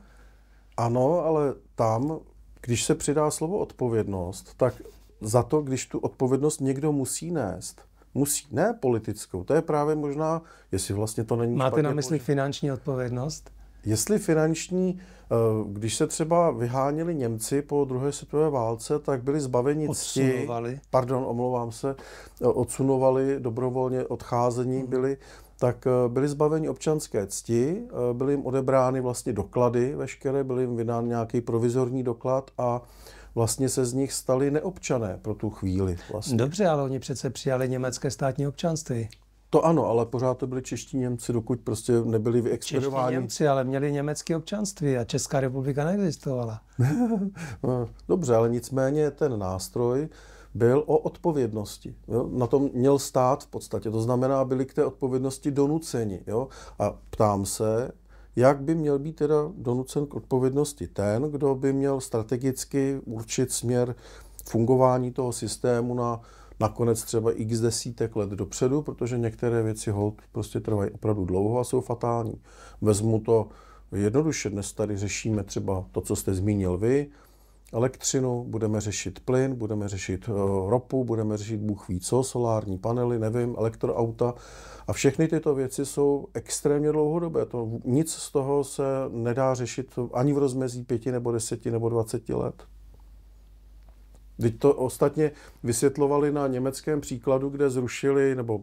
Ano, ale tam, když se přidá slovo odpovědnost, tak za to, když tu odpovědnost někdo musí nést, musí, ne politickou, to je právě možná, jestli vlastně to není... Máte na mysli finanční odpovědnost? Jestli finanční, Eh, když se třeba vyháněli Němci po druhé světové válce, tak byli zbaveni cti, pardon, omlouvám se, eh, odsunovali, dobrovolně odcházení hmm. byli, tak eh, byli zbaveni občanské cti, byly jim odebrány vlastně doklady veškeré, byl jim vydán nějaký provizorní doklad a vlastně se z nich stali neobčané pro tu chvíli. Vlastně. Dobře, ale oni přece přijali německé státní občanství. To ano, ale pořád to byli čeští Němci, dokud prostě nebyli vyexpedováni. Čeští Němci, ale měli německé občanství a Česká republika neexistovala. No, dobře, ale nicméně ten nástroj byl o odpovědnosti. Jo? Na tom měl stát v podstatě. To znamená, byli k té odpovědnosti donuceni. Jo? A ptám se, jak by měl být teda donucen k odpovědnosti ten, kdo by měl strategicky určit směr fungování toho systému na nakonec třeba x desítek let dopředu, protože některé věci hold prostě trvají opravdu dlouho a jsou fatální. Vezmu to jednoduše, dnes tady řešíme třeba to, co jste zmínil vy, elektřinu, budeme řešit plyn, budeme řešit eh, ropu, budeme řešit bůh ví co, solární panely, nevím, elektroauta. A všechny tyto věci jsou extrémně dlouhodobé. To, nic z toho se nedá řešit ani v rozmezí pěti nebo deseti nebo dvaceti let. Teď to ostatně vysvětlovali na německém příkladu, kde zrušili, nebo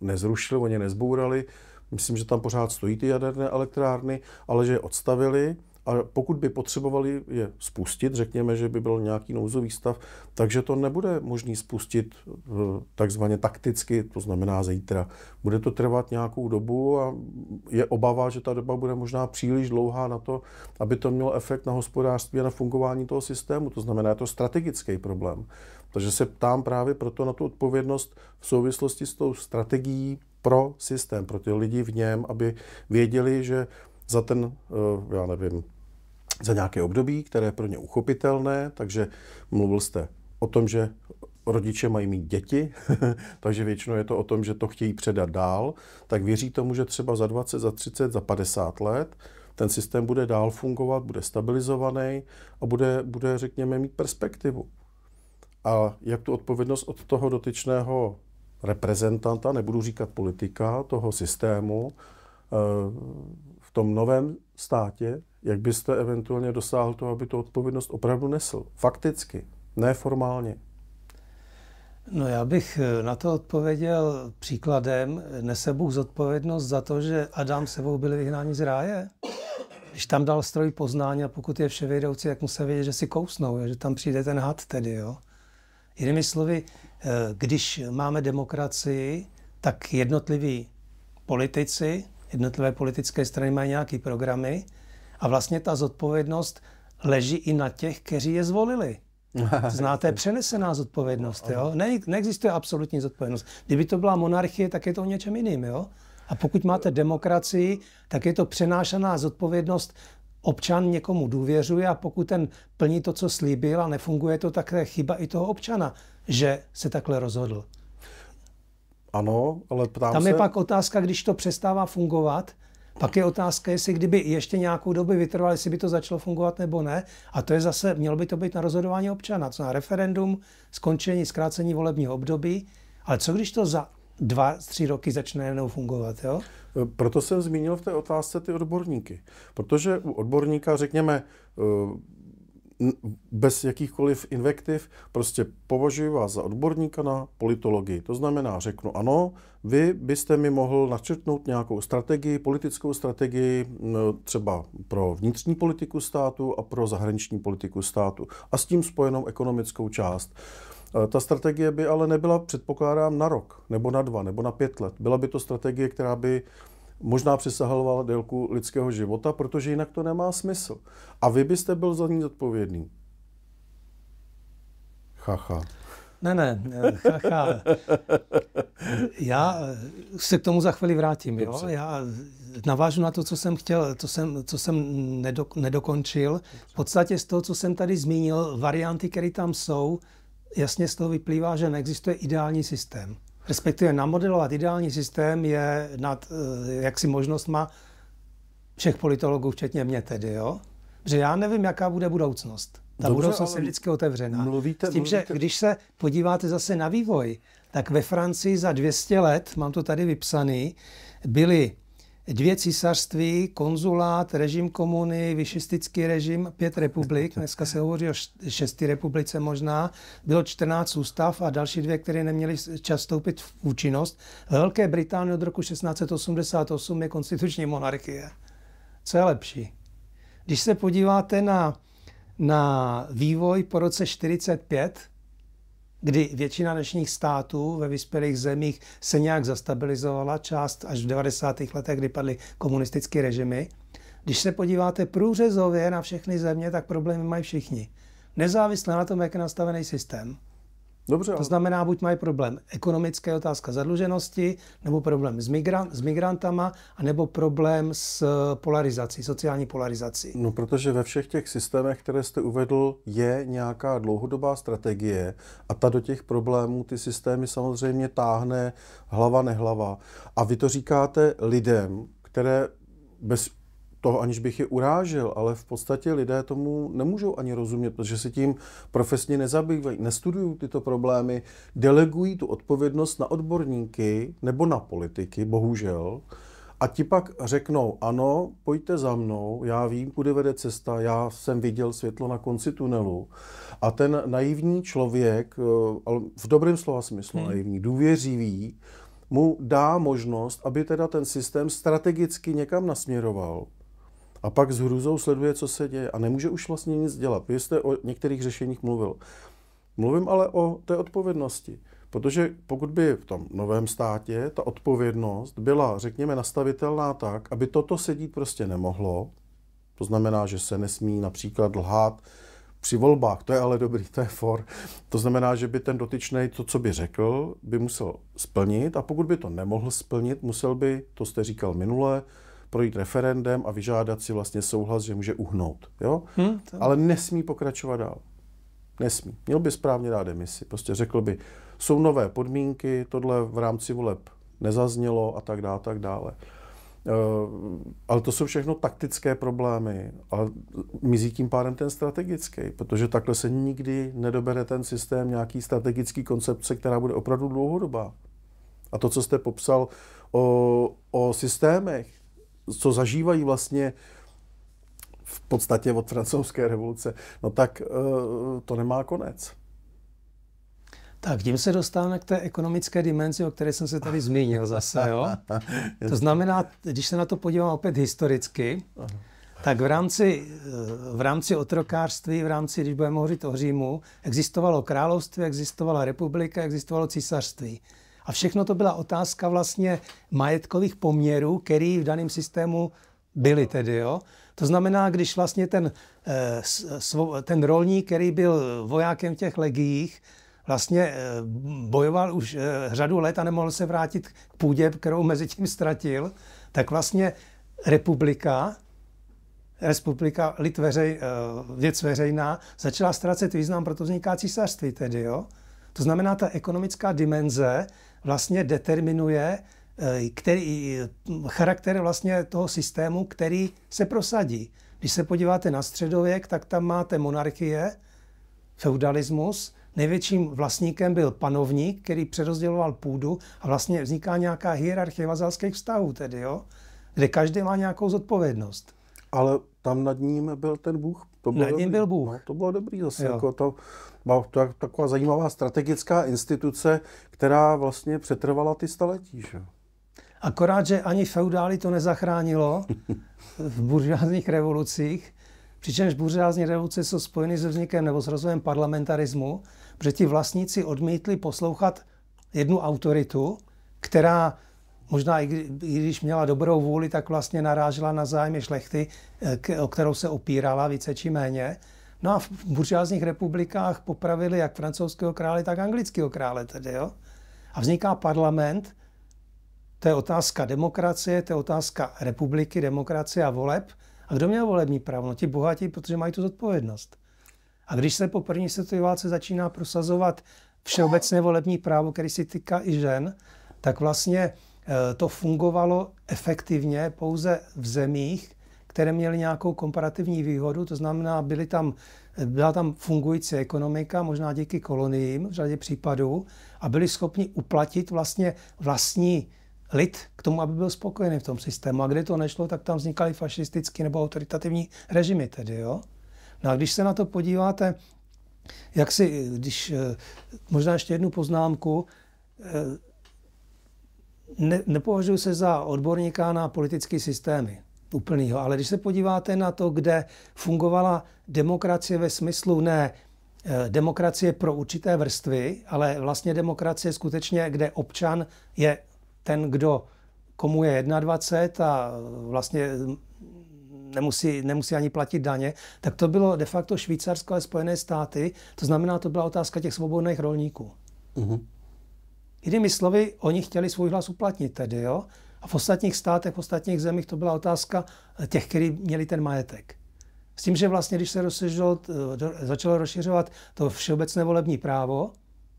nezrušili, oni nezbourali, myslím, že tam pořád stojí ty jaderné elektrárny, ale že je odstavili a pokud by potřebovali je spustit, řekněme, že by byl nějaký nouzový stav, takže to nebude možné spustit eh, takzvaně takticky, to znamená zítra. Bude to trvat nějakou dobu a je obava, že ta doba bude možná příliš dlouhá na to, aby to mělo efekt na hospodářství a na fungování toho systému. To znamená, je to strategický problém. Takže se ptám právě proto na tu odpovědnost v souvislosti s tou strategií pro systém, pro ty lidi v něm, aby věděli, že za ten, eh, já nevím, za nějaké období, které je pro ně uchopitelné, takže mluvil jste o tom, že rodiče mají mít děti, takže většinou je to o tom, že to chtějí předat dál, tak věří tomu, že třeba za 20, za 30, za 50 let ten systém bude dál fungovat, bude stabilizovaný a bude, bude řekněme, mít perspektivu. A jak tu odpovědnost od toho dotyčného reprezentanta, nebudu říkat politika, toho systému, eh, v tom novém státě, jak byste eventuálně dosáhl toho, aby tu odpovědnost opravdu nesl. Fakticky, neformálně. No já bych eh, na to odpověděl příkladem. Nese Bůh zodpovědnost za to, že Adam sebou byli vyhnáni z ráje? Když tam dal stroj poznání a pokud je vše vědoucí, jak musel vědět, že si kousnou, že tam přijde ten had tedy. Jo? Jinými slovy, eh, když máme demokracii, tak jednotliví politici jednotlivé politické strany mají nějaké programy a vlastně ta zodpovědnost leží i na těch, kteří je zvolili. Znáte přenesená zodpovědnost, jo? Ne, neexistuje absolutní zodpovědnost. Kdyby to byla monarchie, tak je to o něčem jiným, jo? A pokud máte demokracii, tak je to přenášená zodpovědnost občan někomu důvěřuje a pokud ten plní to, co slíbil a nefunguje to, tak je chyba i toho občana, že se takhle rozhodl. Ano, ale ptám Tam se... je pak otázka, když to přestává fungovat, pak je otázka, jestli kdyby ještě nějakou dobu vytrval, jestli by to začalo fungovat nebo ne. A to je zase, mělo by to být na rozhodování občana, co na referendum, skončení, zkrácení volebního období. Ale co když to za dva, tři roky začne jenom fungovat, jo? E, proto jsem zmínil v té otázce ty odborníky. Protože u odborníka, řekněme, e, bez jakýchkoliv invektiv, prostě považuji vás za odborníka na politologii. To znamená, řeknu ano, vy byste mi mohl načrtnout nějakou strategii, politickou strategii třeba pro vnitřní politiku státu a pro zahraniční politiku státu a s tím spojenou ekonomickou část. E, ta strategie by ale nebyla, předpokládám, na rok, nebo na dva, nebo na pět let. Byla by to strategie, která by možná přesahovala délku lidského života, protože jinak to nemá smysl. A vy byste byl za ní zodpovědný. Chacha. Ne, ne, chacha. Já se k tomu za chvíli vrátím. Jo? Já navážu na to, co jsem chtěl, co jsem, co jsem nedok, nedokončil. V podstatě z toho, co jsem tady zmínil, varianty, které tam jsou, jasně z toho vyplývá, že neexistuje ideální systém respektive namodelovat ideální systém je nad eh, jaksi možnostma všech politologů, včetně mě tedy, jo? Protože já nevím, jaká bude budoucnost. Ta Dobře, budoucnost je vždycky otevřená. Mluvíte, S tím, mluvíte. že když se podíváte zase na vývoj, tak ve Francii za 200 let, mám to tady vypsaný, byly dvě císařství, konzulát, režim komuny, vyšistický režim, pět republik, dneska se hovoří o šesti republice možná, bylo 14 ústav a další dvě, které neměly čas vstoupit v účinnost. Velké Británie od roku 1688 je konstituční monarchie. Co je lepší? Když se podíváte na, na vývoj po roce 1945 kdy většina dnešních států ve vyspělých zemích se nějak zastabilizovala, část až v 90. letech, kdy padly komunistické režimy. Když se podíváte průřezově na všechny země, tak problémy mají všichni. Nezávisle na tom, jak je nastavený systém. Dobře, to znamená, buď mají problém ekonomické otázka zadluženosti, nebo problém s, migran, s migrantama, nebo problém s eh, polarizací, sociální polarizací. No, protože ve všech těch systémech, které jste uvedl, je nějaká dlouhodobá strategie a ta do těch problémů ty systémy samozřejmě táhne hlava nehlava. A vy to říkáte lidem, které bez toho aniž bych je urážel, ale v podstatě lidé tomu nemůžou ani rozumět, protože se tím profesně nezabývají, nestudují tyto problémy, delegují tu odpovědnost na odborníky nebo na politiky, bohužel. A ti pak řeknou, ano, pojďte za mnou, já vím, kudy vede cesta, já jsem viděl světlo na konci tunelu. A ten naivní člověk, eh, ale v dobrém slova smyslu hmm. naivní, důvěřivý, mu dá možnost, aby teda ten systém strategicky někam nasměroval. A pak s hrůzou sleduje, co se děje a nemůže už vlastně nic dělat. Vy jste o některých řešeních mluvil. Mluvím ale o té odpovědnosti. Protože pokud by v tom novém státě ta odpovědnost byla, řekněme, nastavitelná tak, aby toto sedít prostě nemohlo, to znamená, že se nesmí například lhát při volbách, to je ale dobrý, to je for. To znamená, že by ten dotyčný to, co by řekl, by musel splnit a pokud by to nemohl splnit, musel by, to jste říkal minule, projít referendem a vyžádat si vlastně souhlas, že může uhnout. Jo? Hmm, to... Ale nesmí pokračovat dál. Nesmí. Měl by správně dát demisi. Prostě řekl by, jsou nové podmínky, tohle v rámci voleb nezaznělo a tak dále, tak dále. Eh, ale to jsou všechno taktické problémy, ale mizí tím pádem ten strategický, protože takhle se nikdy nedobere ten systém nějaký strategický koncepce, která bude opravdu dlouhodobá. A to, co jste popsal o, o systémech, co zažívají vlastně v podstatě od francouzské revoluce, no tak eh, to nemá konec. Tak, tím se dostáváme k té ekonomické dimenzi, o které jsem se tady zmínil zase. Jo? To znamená, když se na to podívám opět historicky, tak v rámci, eh, v rámci otrokářství, v rámci, když budeme hovořit o Římu, existovalo království, existovala republika, existovalo císařství. A všechno to byla otázka vlastně majetkových poměrů, který v daném systému byly tedy. Jo? To znamená, když vlastně ten, eh, ten rolník, který byl vojákem těch legiích, vlastně eh, bojoval už eh, řadu let a nemohl se vrátit k půdě, kterou mezi tím ztratil, tak vlastně republika, republika Litveřej, věc veřejná, začala ztracet význam, proto vzniká císařství tedy. Jo? To znamená, ta ekonomická dimenze vlastně determinuje eh, který, charakter vlastně toho systému, který se prosadí. Když se podíváte na středověk, tak tam máte monarchie, feudalismus, Největším vlastníkem byl panovník, který přerozděloval půdu a vlastně vzniká nějaká hierarchie vazalských vztahů, tedy, jo? kde každý má nějakou zodpovědnost. Ale tam nad ním byl ten Bůh. To bylo nad ním dobrý. byl Bůh. No, to bylo dobrý zase. Jako to, to taková zajímavá strategická instituce, která vlastně přetrvala ty staletí. Že? Akorát, že ani feudály to nezachránilo v buržázních revolucích, přičemž buržázní revoluce jsou spojeny se vznikem nebo s rozvojem parlamentarismu, protože ti vlastníci odmítli poslouchat jednu autoritu, která možná i, když měla dobrou vůli, tak vlastně narážela na zájmy šlechty, o kterou se opírala více či méně. No a v buržázních republikách popravili jak francouzského krále, tak anglického krále tedy, jo. A vzniká parlament, to je otázka demokracie, to je otázka republiky, demokracie a voleb. A kdo měl volební právo? No ti bohatí, protože mají tu zodpovědnost. A když se po první světové válce začíná prosazovat všeobecné volební právo, které se týká i žen, tak vlastně eh, to fungovalo efektivně pouze v zemích, které měly nějakou komparativní výhodu, to znamená, byly tam, byla tam fungující ekonomika, možná díky koloniím v řadě případů, a byli schopni uplatit vlastně vlastní lid k tomu, aby byl spokojený v tom systému. A kde to nešlo, tak tam vznikaly fašistické nebo autoritativní režimy tedy, jo? No a když se na to podíváte, jak si, když, eh, možná ještě jednu poznámku, eh, ne, nepovažuji se za odborníka na politické systémy úplného. Ale když se podíváte na to, kde fungovala demokracie ve smyslu ne eh, demokracie pro určité vrstvy, ale vlastně demokracie skutečně, kde občan je ten, kdo komu je 21 a eh, vlastně mm, nemusí, nemusí ani platit daně, tak to bylo de facto Švýcarsko a Spojené státy. To znamená, to byla otázka těch svobodných rolníků. Mm-hmm. Jinými slovy, oni chtěli svůj hlas uplatnit tedy, jo? A v ostatních státech, v ostatních zemích to byla otázka eh, těch, kteří měli ten majetek. S tím, že vlastně, když se rozšiřilo, eh, začalo rozšiřovat to všeobecné volební právo,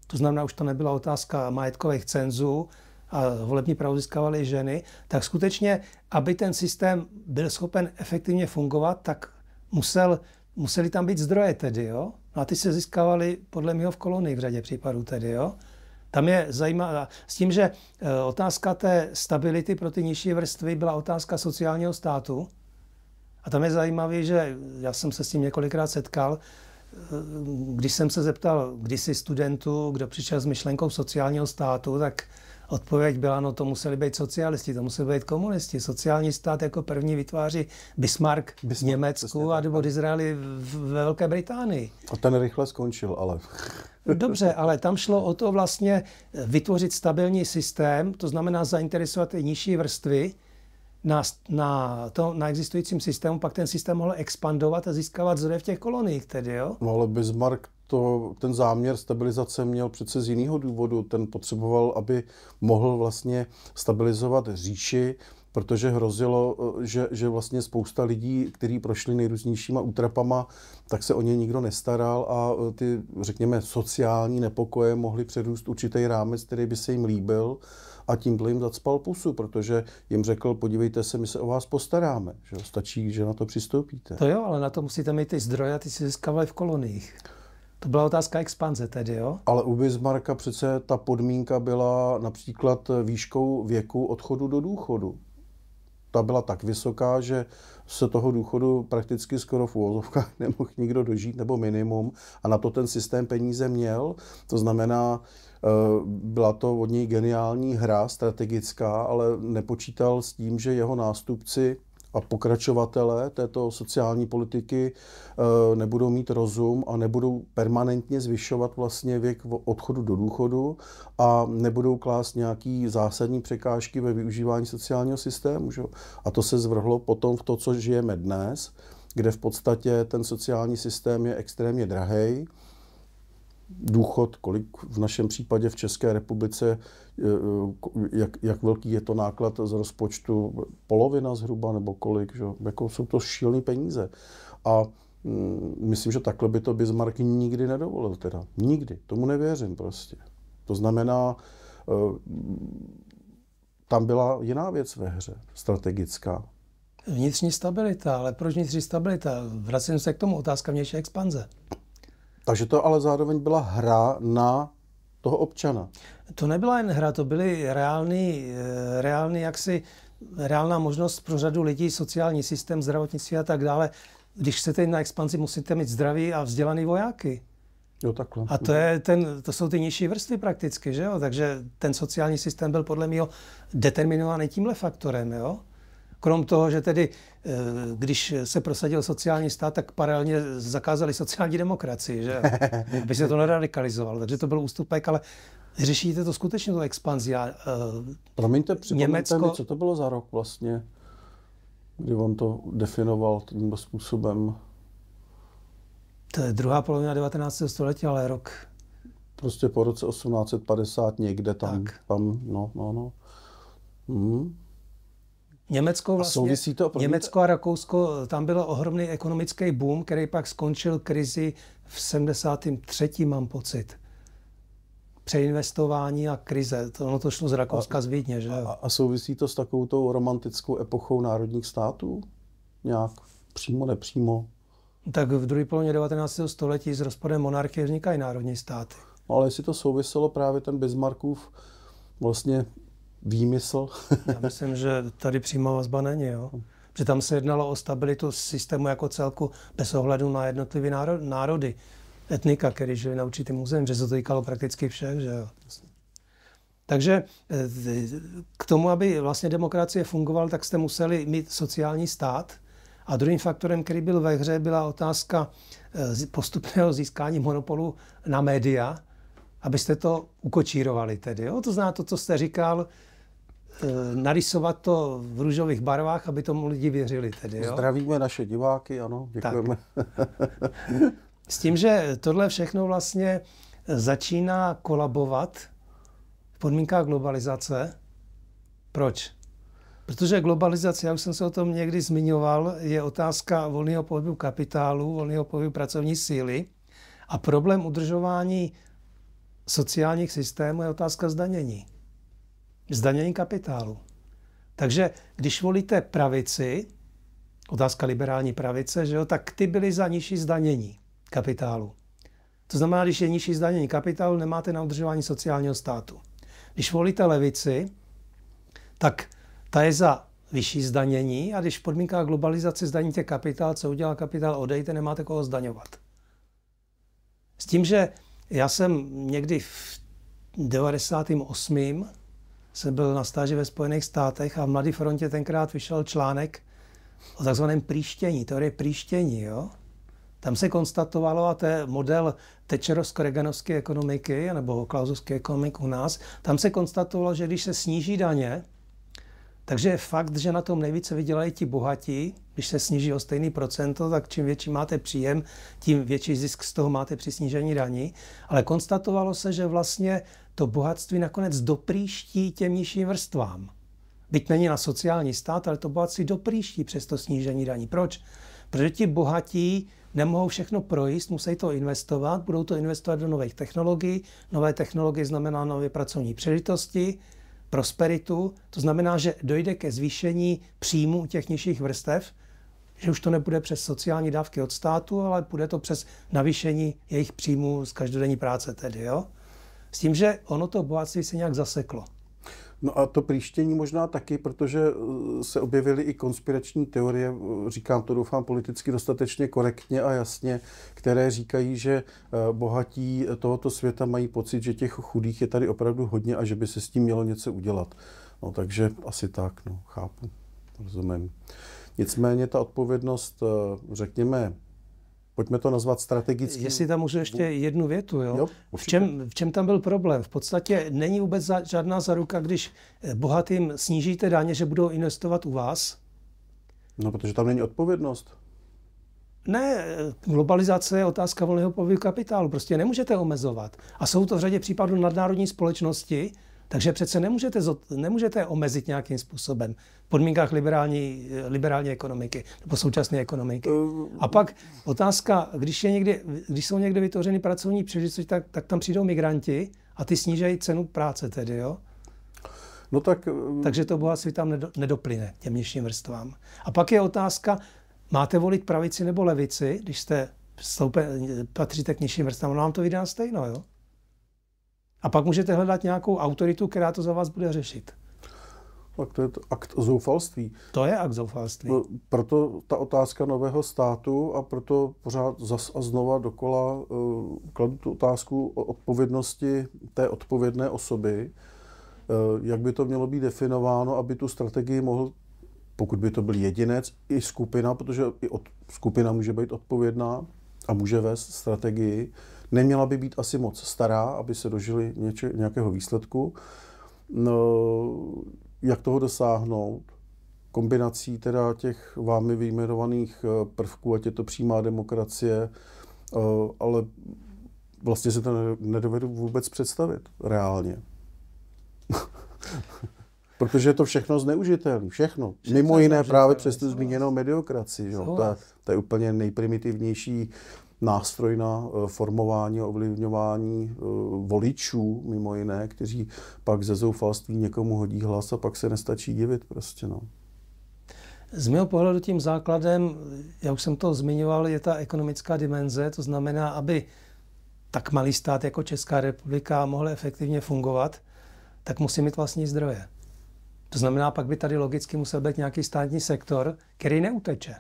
to znamená, už to nebyla otázka majetkových cenzů, a volební právo získávaly ženy, tak skutečně, aby ten systém byl schopen efektivně fungovat, tak musel, museli tam být zdroje tedy, jo? No a ty se získávaly podle mého v kolonii v řadě případů tedy, jo? Tam je zajímavá, s tím, že eh, otázka té stability pro ty nižší vrstvy byla otázka sociálního státu. A tam je zajímavé, že já jsem se s tím několikrát setkal, eh, když jsem se zeptal kdysi studentů, kdo přišel s myšlenkou sociálního státu, tak Odpověď byla, no to museli být socialisti, to museli být komunisti. Sociální stát jako první vytváří Bismarck, Bismarck v Německu a nebo Izraeli ve Velké Británii. A ten rychle skončil, ale... Dobře, ale tam šlo o to vlastně eh, vytvořit stabilní systém, to znamená zainteresovat i nižší vrstvy, na, na, to, na existujícím systému, pak ten systém mohl expandovat a získávat zdroje v těch koloniích tedy, jo? No ale Bismarck to, ten záměr stabilizace měl přece z jiného důvodu. Ten potřeboval, aby mohl vlastně stabilizovat říši, protože hrozilo, eh, že, že vlastně spousta lidí, kteří prošli nejrůznějšíma útrapama, tak se o ně nikdo nestaral a eh, ty, řekněme, sociální nepokoje mohly přerůst určitý rámec, který by se jim líbil a tím jim zacpal pusu, protože jim řekl, podívejte se, my se o vás postaráme, že stačí, že na to přistoupíte. To jo, ale na to musíte mít ty zdroje, ty si získávali v koloniích. To byla otázka expanze tedy, jo? Ale u Bismarcka přece ta podmínka byla například výškou věku odchodu do důchodu. Ta byla tak vysoká, že se toho důchodu prakticky skoro v úvozovkách nemohl nikdo dožít, nebo minimum. A na to ten systém peníze měl. To znamená, eh, byla to od něj geniální hra, strategická, ale nepočítal s tím, že jeho nástupci a pokračovatelé této sociální politiky eh, nebudou mít rozum a nebudou permanentně zvyšovat vlastně věk odchodu do důchodu a nebudou klást nějaký zásadní překážky ve využívání sociálního systému. Že? A to se zvrhlo potom v to, co žijeme dnes, kde v podstatě ten sociální systém je extrémně drahý důchod, kolik v našem případě v České republice, e, e, jak, jak velký je to náklad z rozpočtu, polovina zhruba nebo kolik, že? Jako jsou to šílené peníze. A mm, myslím, že takhle by to Bismarck nikdy nedovolil teda. Nikdy. Tomu nevěřím prostě. To znamená, e, tam byla jiná věc ve hře, strategická. Vnitřní stabilita, ale proč vnitřní stabilita? Vracím se k tomu, otázka vnější expanze. Takže to ale zároveň byla hra na toho občana. To nebyla jen hra, to byly reální, eh, reální jaksi, reálná možnost pro řadu lidí, sociální systém, zdravotnictví a tak dále. Když chcete jít na expanzi, musíte mít zdraví a vzdělaný vojáky. Jo, takhle. A to, je ten, to jsou ty nižší vrstvy prakticky, že jo? Takže ten sociální systém byl podle mě determinovaný tímhle faktorem, jo? Krom toho, že tedy, eh, když se prosadil sociální stát, tak paralelně zakázali sociální demokracii, že? aby se to neradikalizovalo. Takže to byl ústupek, ale řešíte to skutečně, to expanzi. Eh, Promiňte, Německo... mi, co to bylo za rok vlastně, kdy on to definoval tímto způsobem. To je druhá polovina 19. století, ale rok. Prostě po roce 1850 někde tam. Tak. tam no, no, no. Hmm. Německo vlastně, a souvisí to, Německo a Rakousko, tam byl ohromný ekonomický boom, který pak skončil krizi v 73. mám pocit. přeinvestování a krize. To, ono to šlo z Rakouska, a, z Vídně, že a, a souvisí to s takovou tou romantickou epochou národních států? Nějak přímo, nepřímo? Tak v druhé polovině 19. století s rozpadem monarchie vznikají národní státy. No, ale jestli to souviselo právě ten Bismarckův vlastně výmysl? Já myslím, že tady přímá vazba není. Jo? Protože no. tam se jednalo o stabilitu systému jako celku bez ohledu na jednotlivé národy, etnika, které žili na určitém území, že se to týkalo prakticky všech. Že jo? Takže eh, k tomu, aby vlastně demokracie fungovala, tak jste museli mít sociální stát. A druhým faktorem, který byl ve hře, byla otázka eh, postupného získání monopolu na média, abyste to ukočírovali tedy. Jo? To zná to, co jste říkal, Eh, narysovat to v růžových barvách, aby tomu lidi věřili. Tedy, jo? Zdravíme naše diváky, ano, děkujeme. S tím, že tohle všechno vlastně začíná kolabovat v podmínkách globalizace. Proč? Protože globalizace, já už jsem se o tom někdy zmiňoval, je otázka volného pohybu kapitálu, volného pohybu pracovní síly a problém udržování sociálních systémů je otázka zdanění zdanění kapitálu. Takže když volíte pravici, otázka liberální pravice, že jo, tak ty byly za nižší zdanění kapitálu. To znamená, když je nižší zdanění kapitálu, nemáte na udržování sociálního státu. Když volíte levici, tak ta je za vyšší zdanění a když v podmínkách globalizace zdaníte kapitál, co udělá kapitál, odejte, nemáte koho zdaňovat. S tím, že já jsem někdy v 98 jsem byl na stáži ve Spojených státech a v Mladé frontě tenkrát vyšel článek o takzvaném příštění, teorie příštění. Jo? Tam se konstatovalo, a to je model tečerovsko-reganovské ekonomiky nebo klauzovské ekonomiky u nás, tam se konstatovalo, že když se sníží daně, takže fakt, že na tom nejvíce vydělají ti bohatí, když se sníží o stejný procento, tak čím větší máte příjem, tím větší zisk z toho máte při snížení daní. Ale konstatovalo se, že vlastně to bohatství nakonec doprýští těm nižším vrstvám. Byť není na sociální stát, ale to bohatství doprýští přes to snížení daní. Proč? Protože ti bohatí nemohou všechno projíst, musí to investovat, budou to investovat do nových technologií. Nové technologie znamená nové pracovní příležitosti, prosperitu, to znamená, že dojde ke zvýšení příjmu těch nižších vrstev, že už to nebude přes sociální dávky od státu, ale bude to přes navýšení jejich příjmů z každodenní práce tedy, jo? S tím, že ono to bohatství se nějak zaseklo. No a to příštění možná taky, protože eh, se objevily i konspirační teorie, eh, říkám to doufám politicky dostatečně korektně a jasně, které říkají, že eh, bohatí tohoto světa mají pocit, že těch chudých je tady opravdu hodně a že by se s tím mělo něco udělat. No takže asi tak, no chápu, rozumím. Nicméně ta odpovědnost, řekněme, pojďme to nazvat strategickým... Jestli tam můžu ještě jednu větu, jo? jo v, čem, v čem tam byl problém? V podstatě není vůbec za, žádná zaruka, když eh, bohatým snížíte dáně, že budou investovat u vás? No, protože tam není odpovědnost. Ne, eh, globalizace je otázka volného pohybu kapitálu. Prostě nemůžete omezovat. A jsou to v řadě případů nadnárodní společnosti, takže přece nemůžete, nemůžete omezit nějakým způsobem v podmínkách liberální, liberální ekonomiky nebo současné ekonomiky. A pak otázka, když, je někdy, když jsou někde vytvořeny pracovní příležitosti, tak, tak tam přijdou migranti a ty snížejí cenu práce tedy, jo? No tak... Takže to bohatství tam nedoplyne těm nižším vrstvám. A pak je otázka, máte volit pravici nebo levici, když jste vstoupen, patříte k nižším vrstvám, no vám to vydá stejno, jo? A pak můžete hledat nějakou autoritu, která to za vás bude řešit. Tak to je to akt zoufalství. To je akt zoufalství. No, proto ta otázka nového státu a proto pořád zas a znova dokola uh, kladu tu otázku o odpovědnosti té odpovědné osoby, uh, jak by to mělo být definováno, aby tu strategii mohl, pokud by to byl jedinec, i skupina, protože i od, skupina může být odpovědná a může vést strategii, uh, Neměla by být asi moc stará, aby se dožili něče, nějakého výsledku. No, jak toho dosáhnout? Kombinací teda těch vámi vyjmenovaných eh, prvků, ať je to přímá demokracie, eh, ale vlastně se to nedovedu vůbec představit reálně. Protože je to všechno zneužitelné, všechno. všechno Mimo jiné právě přes tu zmíněnou mediokracii. Jo? To, je, to je úplně nejprimitivnější nástroj na eh, formování a ovlivňování eh, voličů, mimo jiné, kteří pak ze zoufalství někomu hodí hlas a pak se nestačí divit prostě, no. Z mého pohledu tím základem, já už jsem to zmiňoval, je ta ekonomická dimenze, to znamená, aby tak malý stát jako Česká republika mohl efektivně fungovat, tak musí mít vlastní zdroje. To znamená, pak by tady logicky musel být nějaký státní sektor, který neuteče.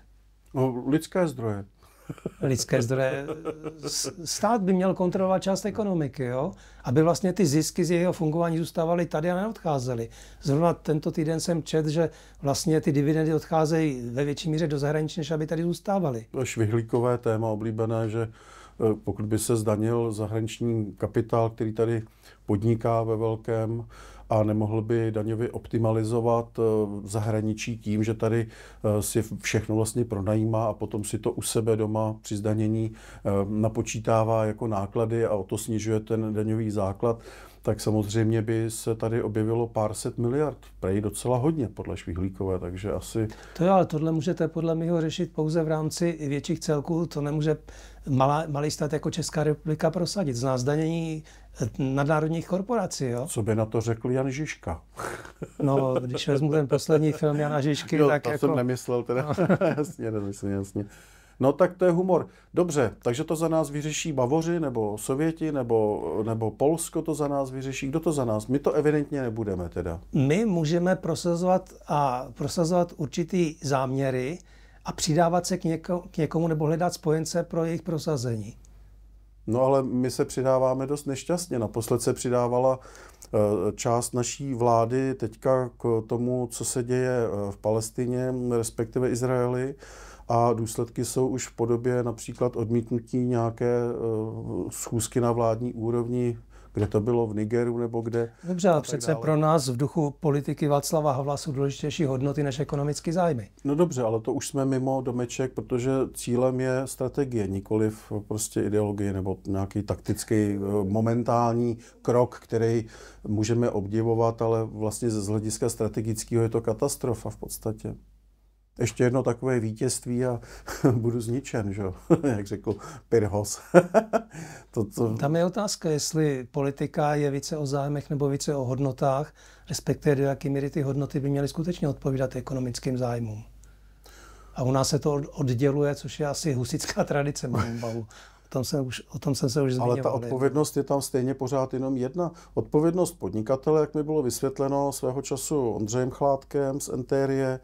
No, lidské zdroje lidské zdroje. Stát by měl kontrolovat část ekonomiky, jo? aby vlastně ty zisky z jeho fungování zůstávaly tady a neodcházely. Zrovna tento týden jsem čet, že vlastně ty dividendy odcházejí ve větší míře do zahraničí, než aby tady zůstávaly. Švihlíkové téma oblíbené, že Eh, pokud by se zdanil zahraniční kapitál, který tady podniká ve velkém a nemohl by daňově optimalizovat eh, v zahraničí tím, že tady eh, si všechno vlastně pronajímá a potom si to u sebe doma při zdanění napočítává jako náklady a o to snižuje ten daňový základ tak samozřejmě by se tady objevilo pár set miliard. Prej docela hodně podle Švihlíkové, takže asi... To jo, ale tohle můžete podle mého řešit pouze v rámci větších celků. To nemůže malá, malý stát jako Česká republika prosadit. Zná zdanění eh, nadnárodních korporací, jo? Co by na to řekl Jan Žižka? No, když vezmu ten poslední film Jana Žižky, no, tak to jako... jsem nemyslel teda. No. jasně, nemyslím, jasně. No tak to je humor. Dobře, takže to za nás vyřeší Bavoři, nebo Sověti, nebo, nebo Polsko to za nás vyřeší. Kdo to za nás? My to evidentně nebudeme teda. My můžeme prosazovat a prosazovat určitý záměry a přidávat se k, něko, k někomu nebo hledat spojence pro jejich prosazení. No ale my se přidáváme dost nešťastně. Naposled se přidávala eh, část naší vlády teďka k tomu, co se děje eh, v Palestině, respektive Izraeli a důsledky jsou už v podobě například odmítnutí nějaké eh, schůzky na vládní úrovni, kde to bylo v Nigeru nebo kde. Dobře, ale přece dále. pro nás v duchu politiky Václava Havla jsou důležitější hodnoty než ekonomické zájmy. No dobře, ale to už jsme mimo domeček, protože cílem je strategie, v prostě ideologie nebo nějaký taktický eh, momentální krok, který můžeme obdivovat, ale vlastně z hlediska strategického je to katastrofa v podstatě ještě jedno takové vítězství a budu zničen, že? jak řekl Pirhos. Toto... Tam je otázka, jestli politika je více o zájmech nebo více o hodnotách, respektive do jaké míry ty hodnoty by měly skutečně odpovídat ekonomickým zájmům. A u nás se to odděluje, což je asi husická tradice, mám bavu. O tom, jsem už, o tom jsem se už zmiňoval. Ale ta odpovědnost je tam stejně pořád jenom jedna. Odpovědnost podnikatele, jak mi bylo vysvětleno svého času Ondřejem Chládkem z Entérie,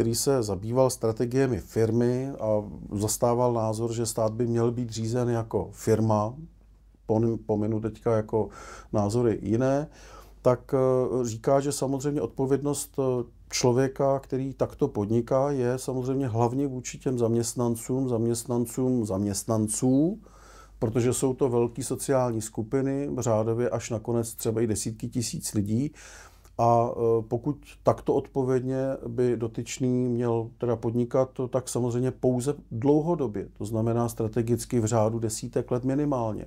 který se zabýval strategiemi firmy a zastával názor, že stát by měl být řízen jako firma, pominu teďka jako názory jiné, tak eh, říká, že samozřejmě odpovědnost eh, člověka, který takto podniká, je samozřejmě hlavně vůči těm zaměstnancům, zaměstnancům, zaměstnanců, protože jsou to velké sociální skupiny, řádově až nakonec třeba i desítky tisíc lidí, a e, pokud takto odpovědně by dotyčný měl teda podnikat, to tak samozřejmě pouze dlouhodobě, to znamená strategicky v řádu desítek let minimálně.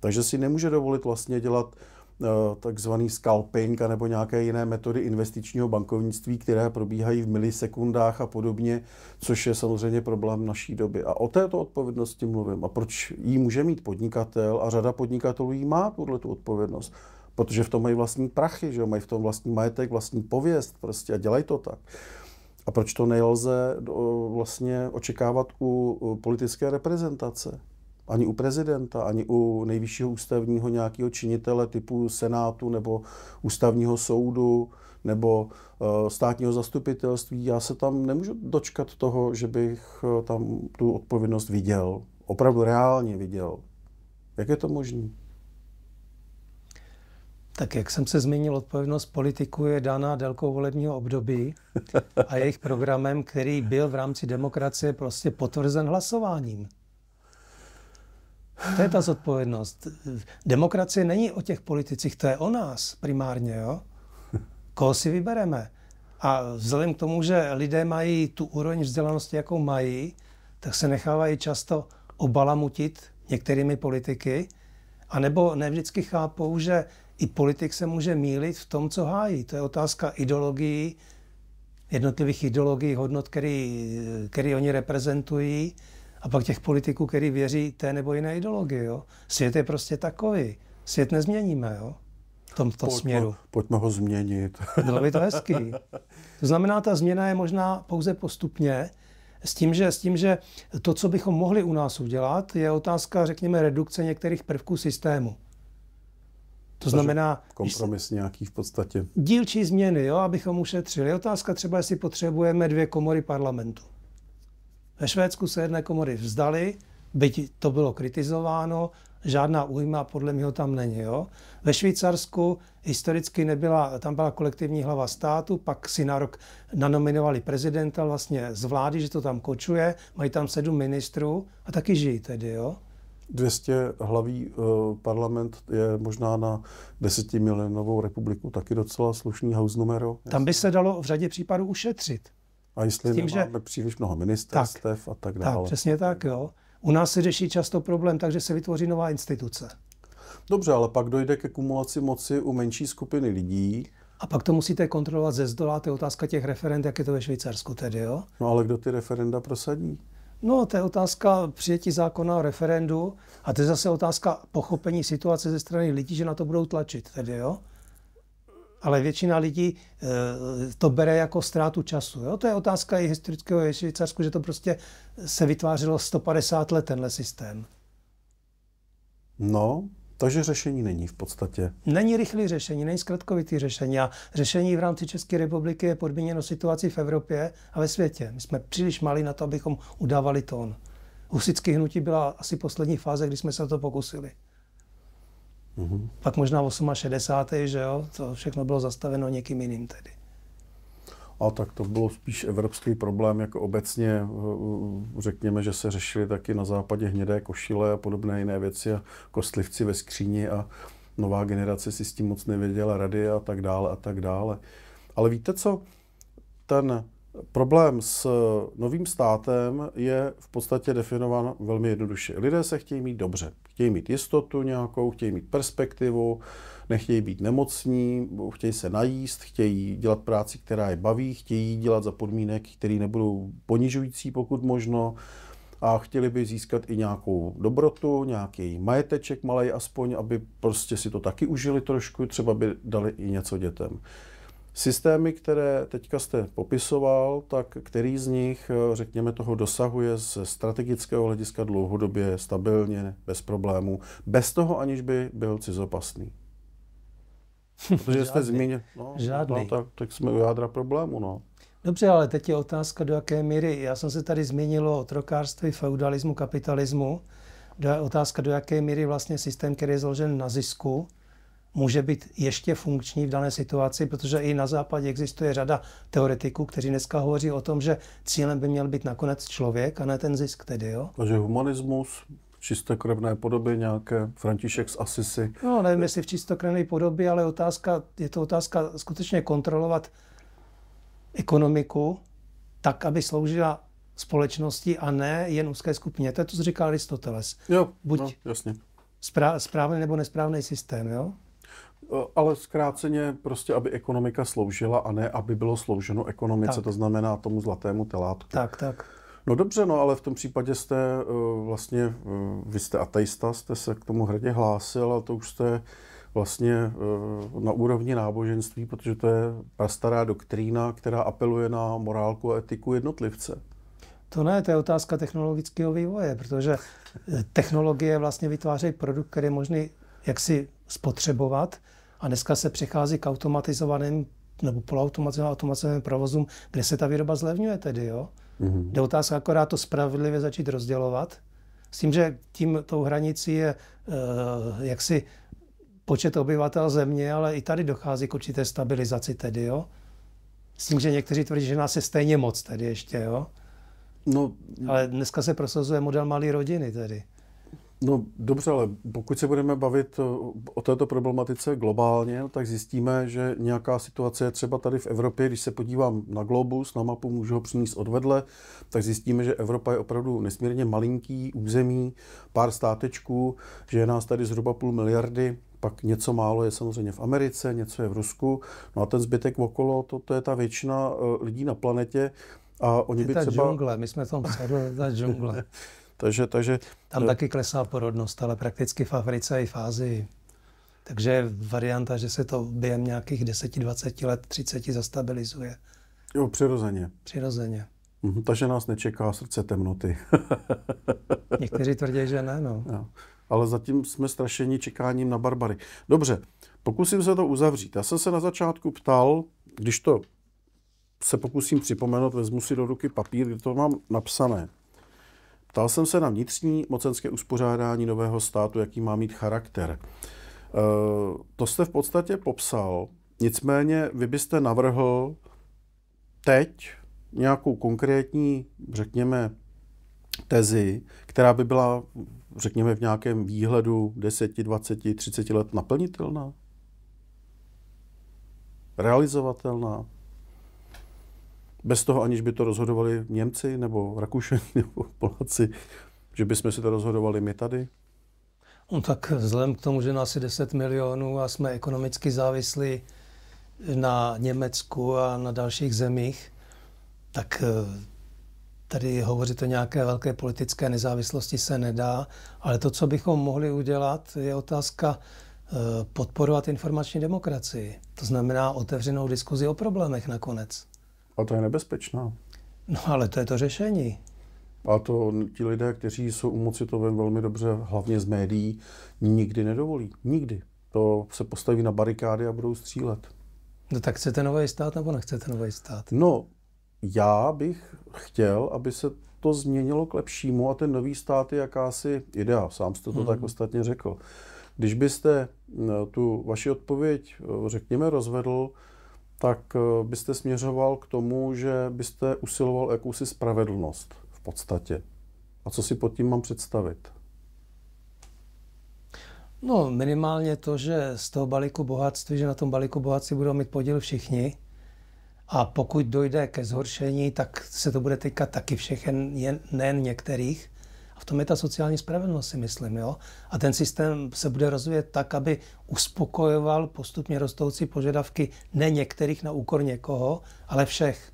Takže si nemůže dovolit vlastně dělat e, takzvaný scalping nebo nějaké jiné metody investičního bankovnictví, které probíhají v milisekundách a podobně, což je samozřejmě problém naší doby. A o této odpovědnosti mluvím. A proč ji může mít podnikatel a řada podnikatelů jí má tuhle tu odpovědnost protože v tom mají vlastní prachy, že jo? mají v tom vlastní majetek, vlastní pověst prostě a dělají to tak. A proč to nelze vlastně očekávat u politické reprezentace? Ani u prezidenta, ani u nejvyššího ústavního nějakého činitele typu senátu nebo ústavního soudu nebo státního zastupitelství. Já se tam nemůžu dočkat toho, že bych tam tu odpovědnost viděl. Opravdu reálně viděl. Jak je to možné? Tak jak jsem se zmínil, odpovědnost politiků je daná délkou volebního období a jejich programem, který byl v rámci demokracie prostě potvrzen hlasováním. To je ta zodpovědnost. Demokracie není o těch politicích, to je o nás primárně, jo? Koho si vybereme? A vzhledem k tomu, že lidé mají tu úroveň vzdělanosti, jakou mají, tak se nechávají často obalamutit některými politiky, anebo nevždycky chápou, že i politik se může mílit v tom, co hájí. To je otázka ideologií, jednotlivých ideologií, hodnot, který, který oni reprezentují a pak těch politiků, který věří té nebo jiné ideologii. Jo? Svět je prostě takový. Svět nezměníme jo? v tomto pojďme, směru. Pojďme ho změnit. Bylo no, by to hezký. To znamená, ta změna je možná pouze postupně, s tím, že, s tím, že to, co bychom mohli u nás udělat, je otázka, řekněme, redukce některých prvků systému. To znamená... Kompromis nějaký v podstatě. Dílčí změny, jo, abychom ušetřili. Otázka třeba, jestli potřebujeme dvě komory parlamentu. Ve Švédsku se jedné komory vzdali, byť to bylo kritizováno, žádná újma podle mě tam není. Jo? Ve Švýcarsku historicky nebyla, tam byla kolektivní hlava státu, pak si na rok nanominovali prezidenta vlastně z vlády, že to tam kočuje, mají tam sedm ministrů a taky žijí tedy. Jo? 200 hlaví eh, parlament je možná na desetimilionovou republiku taky docela slušný house numero. Tam by se dalo v řadě případů ušetřit. A jestli tím, nemáme že... příliš mnoho ministerstev tak, a tak dále. Tak, přesně tak, jo. U nás se řeší často problém takže se vytvoří nová instituce. Dobře, ale pak dojde ke kumulaci moci u menší skupiny lidí. A pak to musíte kontrolovat ze zdola, to je otázka těch referend, jak je to ve Švýcarsku tedy, jo? No ale kdo ty referenda prosadí? No, to je otázka přijetí zákona o referendu a to je zase otázka pochopení situace ze strany lidí, že na to budou tlačit tedy, jo? Ale většina lidí eh, to bere jako ztrátu času. Jo? To je otázka i historického Švýcarsku, že to prostě se vytvářelo 150 let tenhle systém. No, takže řešení není v podstatě. Není rychlé řešení, není zkratkovitý řešení. A řešení v rámci České republiky je podmíněno situací v Evropě a ve světě. My jsme příliš malí na to, abychom udávali tón. Husické hnutí byla asi poslední fáze, kdy jsme se to pokusili. Mm-hmm. Pak možná 68. že jo, to všechno bylo zastaveno někým jiným tedy. A tak to bylo spíš evropský problém, jako obecně eh, eh, řekněme, že se řešili taky na západě hnědé košile a podobné jiné věci a kostlivci ve skříni a nová generace si s tím moc nevěděla rady a tak dále a tak dále. Ale víte co? Ten Problém s eh, novým státem je v podstatě definován velmi jednoduše. Lidé se chtějí mít dobře, chtějí mít jistotu nějakou, chtějí mít perspektivu, nechtějí být nemocní, chtějí se najíst, chtějí dělat práci, která je baví, chtějí dělat za podmínek, které nebudou ponižující, pokud možno, a chtěli by získat i nějakou dobrotu, nějaký majeteček malý aspoň, aby prostě si to taky užili trošku, třeba by dali i něco dětem. Systémy, které teďka jste popisoval, tak který z nich, eh, řekněme, toho dosahuje z strategického hlediska dlouhodobě, stabilně, bez problémů, bez toho, aniž by byl cizopasný? Hm, Protože jste zmínil... No, Žádný. No, tak, tak jsme u jádra problému, no. Dobře, ale teď je otázka, do jaké míry. Já jsem se tady zmínil o otrokářství, feudalismu, kapitalismu. Do, otázka, do jaké míry vlastně systém, který je založen na zisku, může být ještě funkční v dané situaci, protože i na západě existuje řada teoretiků, kteří dneska hovoří o tom, že cílem by měl být nakonec člověk a ne ten zisk tedy. Jo? Takže humanismus čistokrevné podoby nějaké, František z Asisi. No, nevím, jestli v čistokrevné podobě, ale otázka, je to otázka skutečně kontrolovat ekonomiku tak, aby sloužila společnosti a ne jen úzké skupině. To je to, co říkal Aristoteles. Jo, Buď no, jasně. správný nebo nesprávný systém, jo? Eh, ale zkráceně prostě, aby ekonomika sloužila a ne, aby bylo slouženo ekonomice, tak. to znamená tomu zlatému telátku. Tak, tak. No dobře, no ale v tom případě jste eh, vlastně, eh, vy jste ateista, jste se k tomu hrdě hlásil a to už jste vlastně na úrovni náboženství, protože to je ta stará doktrína, která apeluje na morálku a etiku jednotlivce. To ne, to je otázka technologického vývoje, protože technologie vlastně vytvářejí produkt, který je možný jaksi spotřebovat, a dneska se přechází k automatizovaným nebo polautomatizovaným automatizovaným provozům, kde se ta výroba zlevňuje tedy, jo? Mm-hmm. Jde otázka akorát to spravedlivě začít rozdělovat, s tím, že tím tou hranicí je uh, jaksi počet obyvatel země, ale i tady dochází k určité stabilizaci tedy, jo? S tím, že někteří tvrdí, že nás je stejně moc tedy ještě, jo? No, ale dneska se prosazuje model malé rodiny tedy. No dobře, ale pokud se budeme bavit eh, o této problematice globálně, tak zjistíme, že nějaká situace je třeba tady v Evropě. Když se podívám na globus, na mapu, můžu ho přinést odvedle, tak zjistíme, že Evropa je opravdu nesmírně malinký území, pár státečků, že je nás tady zhruba půl miliardy, pak něco málo je samozřejmě v Americe, něco je v Rusku, no a ten zbytek okolo, to, to je ta většina eh, lidí na planetě, a oni je by ta třeba... džungle, my jsme tam vsadili, za džungle. Takže, takže, Tam eh, taky klesá porodnost, ale prakticky v Africe i v Ázii. Takže varianta, že se to během nějakých 10, 20 let, 30 zastabilizuje. Jo, přirozeně. Přirozeně. Mhm, takže nás nečeká srdce temnoty. Někteří tvrdí, že ne, no. Jo. Ale zatím jsme strašení čekáním na barbary. Dobře, pokusím se to uzavřít. Já jsem se na začátku ptal, když to se pokusím připomenout, vezmu si do ruky papír, kde to mám napsané. Ptal jsem se na vnitřní mocenské uspořádání nového státu, jaký má mít charakter. E, to jste v podstatě popsal, nicméně vy byste navrhl teď nějakou konkrétní, řekněme, tezi, která by byla, řekněme, v nějakém výhledu 10, 20, 30 let naplnitelná? Realizovatelná? bez toho, aniž by to rozhodovali Němci nebo Rakušení nebo Poláci, že bychom si to rozhodovali my tady? No tak vzhledem k tomu, že nás je 10 milionů a jsme ekonomicky závislí na Německu a na dalších zemích, tak eh, tady hovořit o nějaké velké politické nezávislosti se nedá, ale to, co bychom mohli udělat, je otázka eh, podporovat informační demokracii. To znamená otevřenou diskuzi o problémech nakonec. A to je nebezpečná. No ale to je to řešení. A to ti lidé, kteří jsou u moci to vem velmi dobře, hlavně z médií, nikdy nedovolí. Nikdy. To se postaví na barikády a budou střílet. No tak chcete nový stát nebo nechcete nový stát? No, já bych chtěl, aby se to změnilo k lepšímu a ten nový stát je jakási idea. Sám jste to hmm. tak mhm. ostatně řekl. Když byste eh, tu vaši odpověď, eh, řekněme, rozvedl tak eh, byste směřoval k tomu, že byste usiloval jakousi spravedlnost v podstatě. A co si pod tím mám představit? No, minimálně to, že z toho balíku bohatství, že na tom balíku bohatství budou mít podíl všichni. A pokud dojde ke zhoršení, tak se to bude týkat taky všech, jen, nejen některých. A v tom je ta sociální spravedlnost, si myslím. Jo? A ten systém se bude rozvíjet tak, aby uspokojoval postupně rostoucí požadavky ne některých na úkor někoho, ale všech.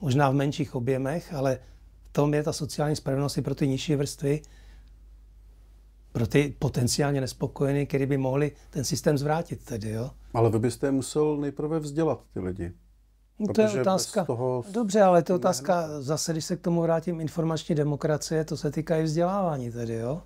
Možná v menších objemech, ale v tom je ta sociální spravedlnost i pro ty nižší vrstvy, pro ty potenciálně nespokojené, kteří by mohli ten systém zvrátit tedy, jo? Ale vy byste musel nejprve vzdělat ty lidi. No, to je otázka. Toho... Dobře, ale to je otázka, ne, no. ne. zase když se k tomu vrátím, informační demokracie, to se týká i vzdělávání tedy, jo?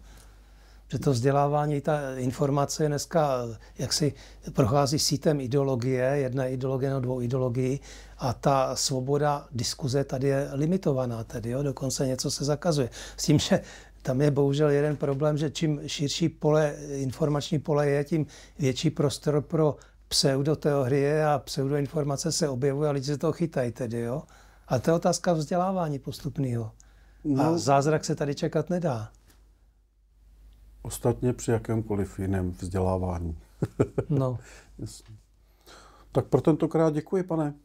Že to vzdělávání, ta informace dneska, jak si prochází sítem ideologie, jedna ideologie nebo dvou ideologií, a ta svoboda diskuze tady je limitovaná tedy, jo? dokonce něco se zakazuje. S tím, že tam je bohužel jeden problém, že čím širší pole, informační pole je, tím větší prostor pro pseudoteorie a pseudoinformace se objevují a lidi se toho chytají tedy, jo? A to je otázka vzdělávání postupného. No, a zázrak se tady čekat nedá. Ostatně při jakémkoliv jiném vzdělávání. no. Jasně. Tak pro tentokrát děkuji, pane.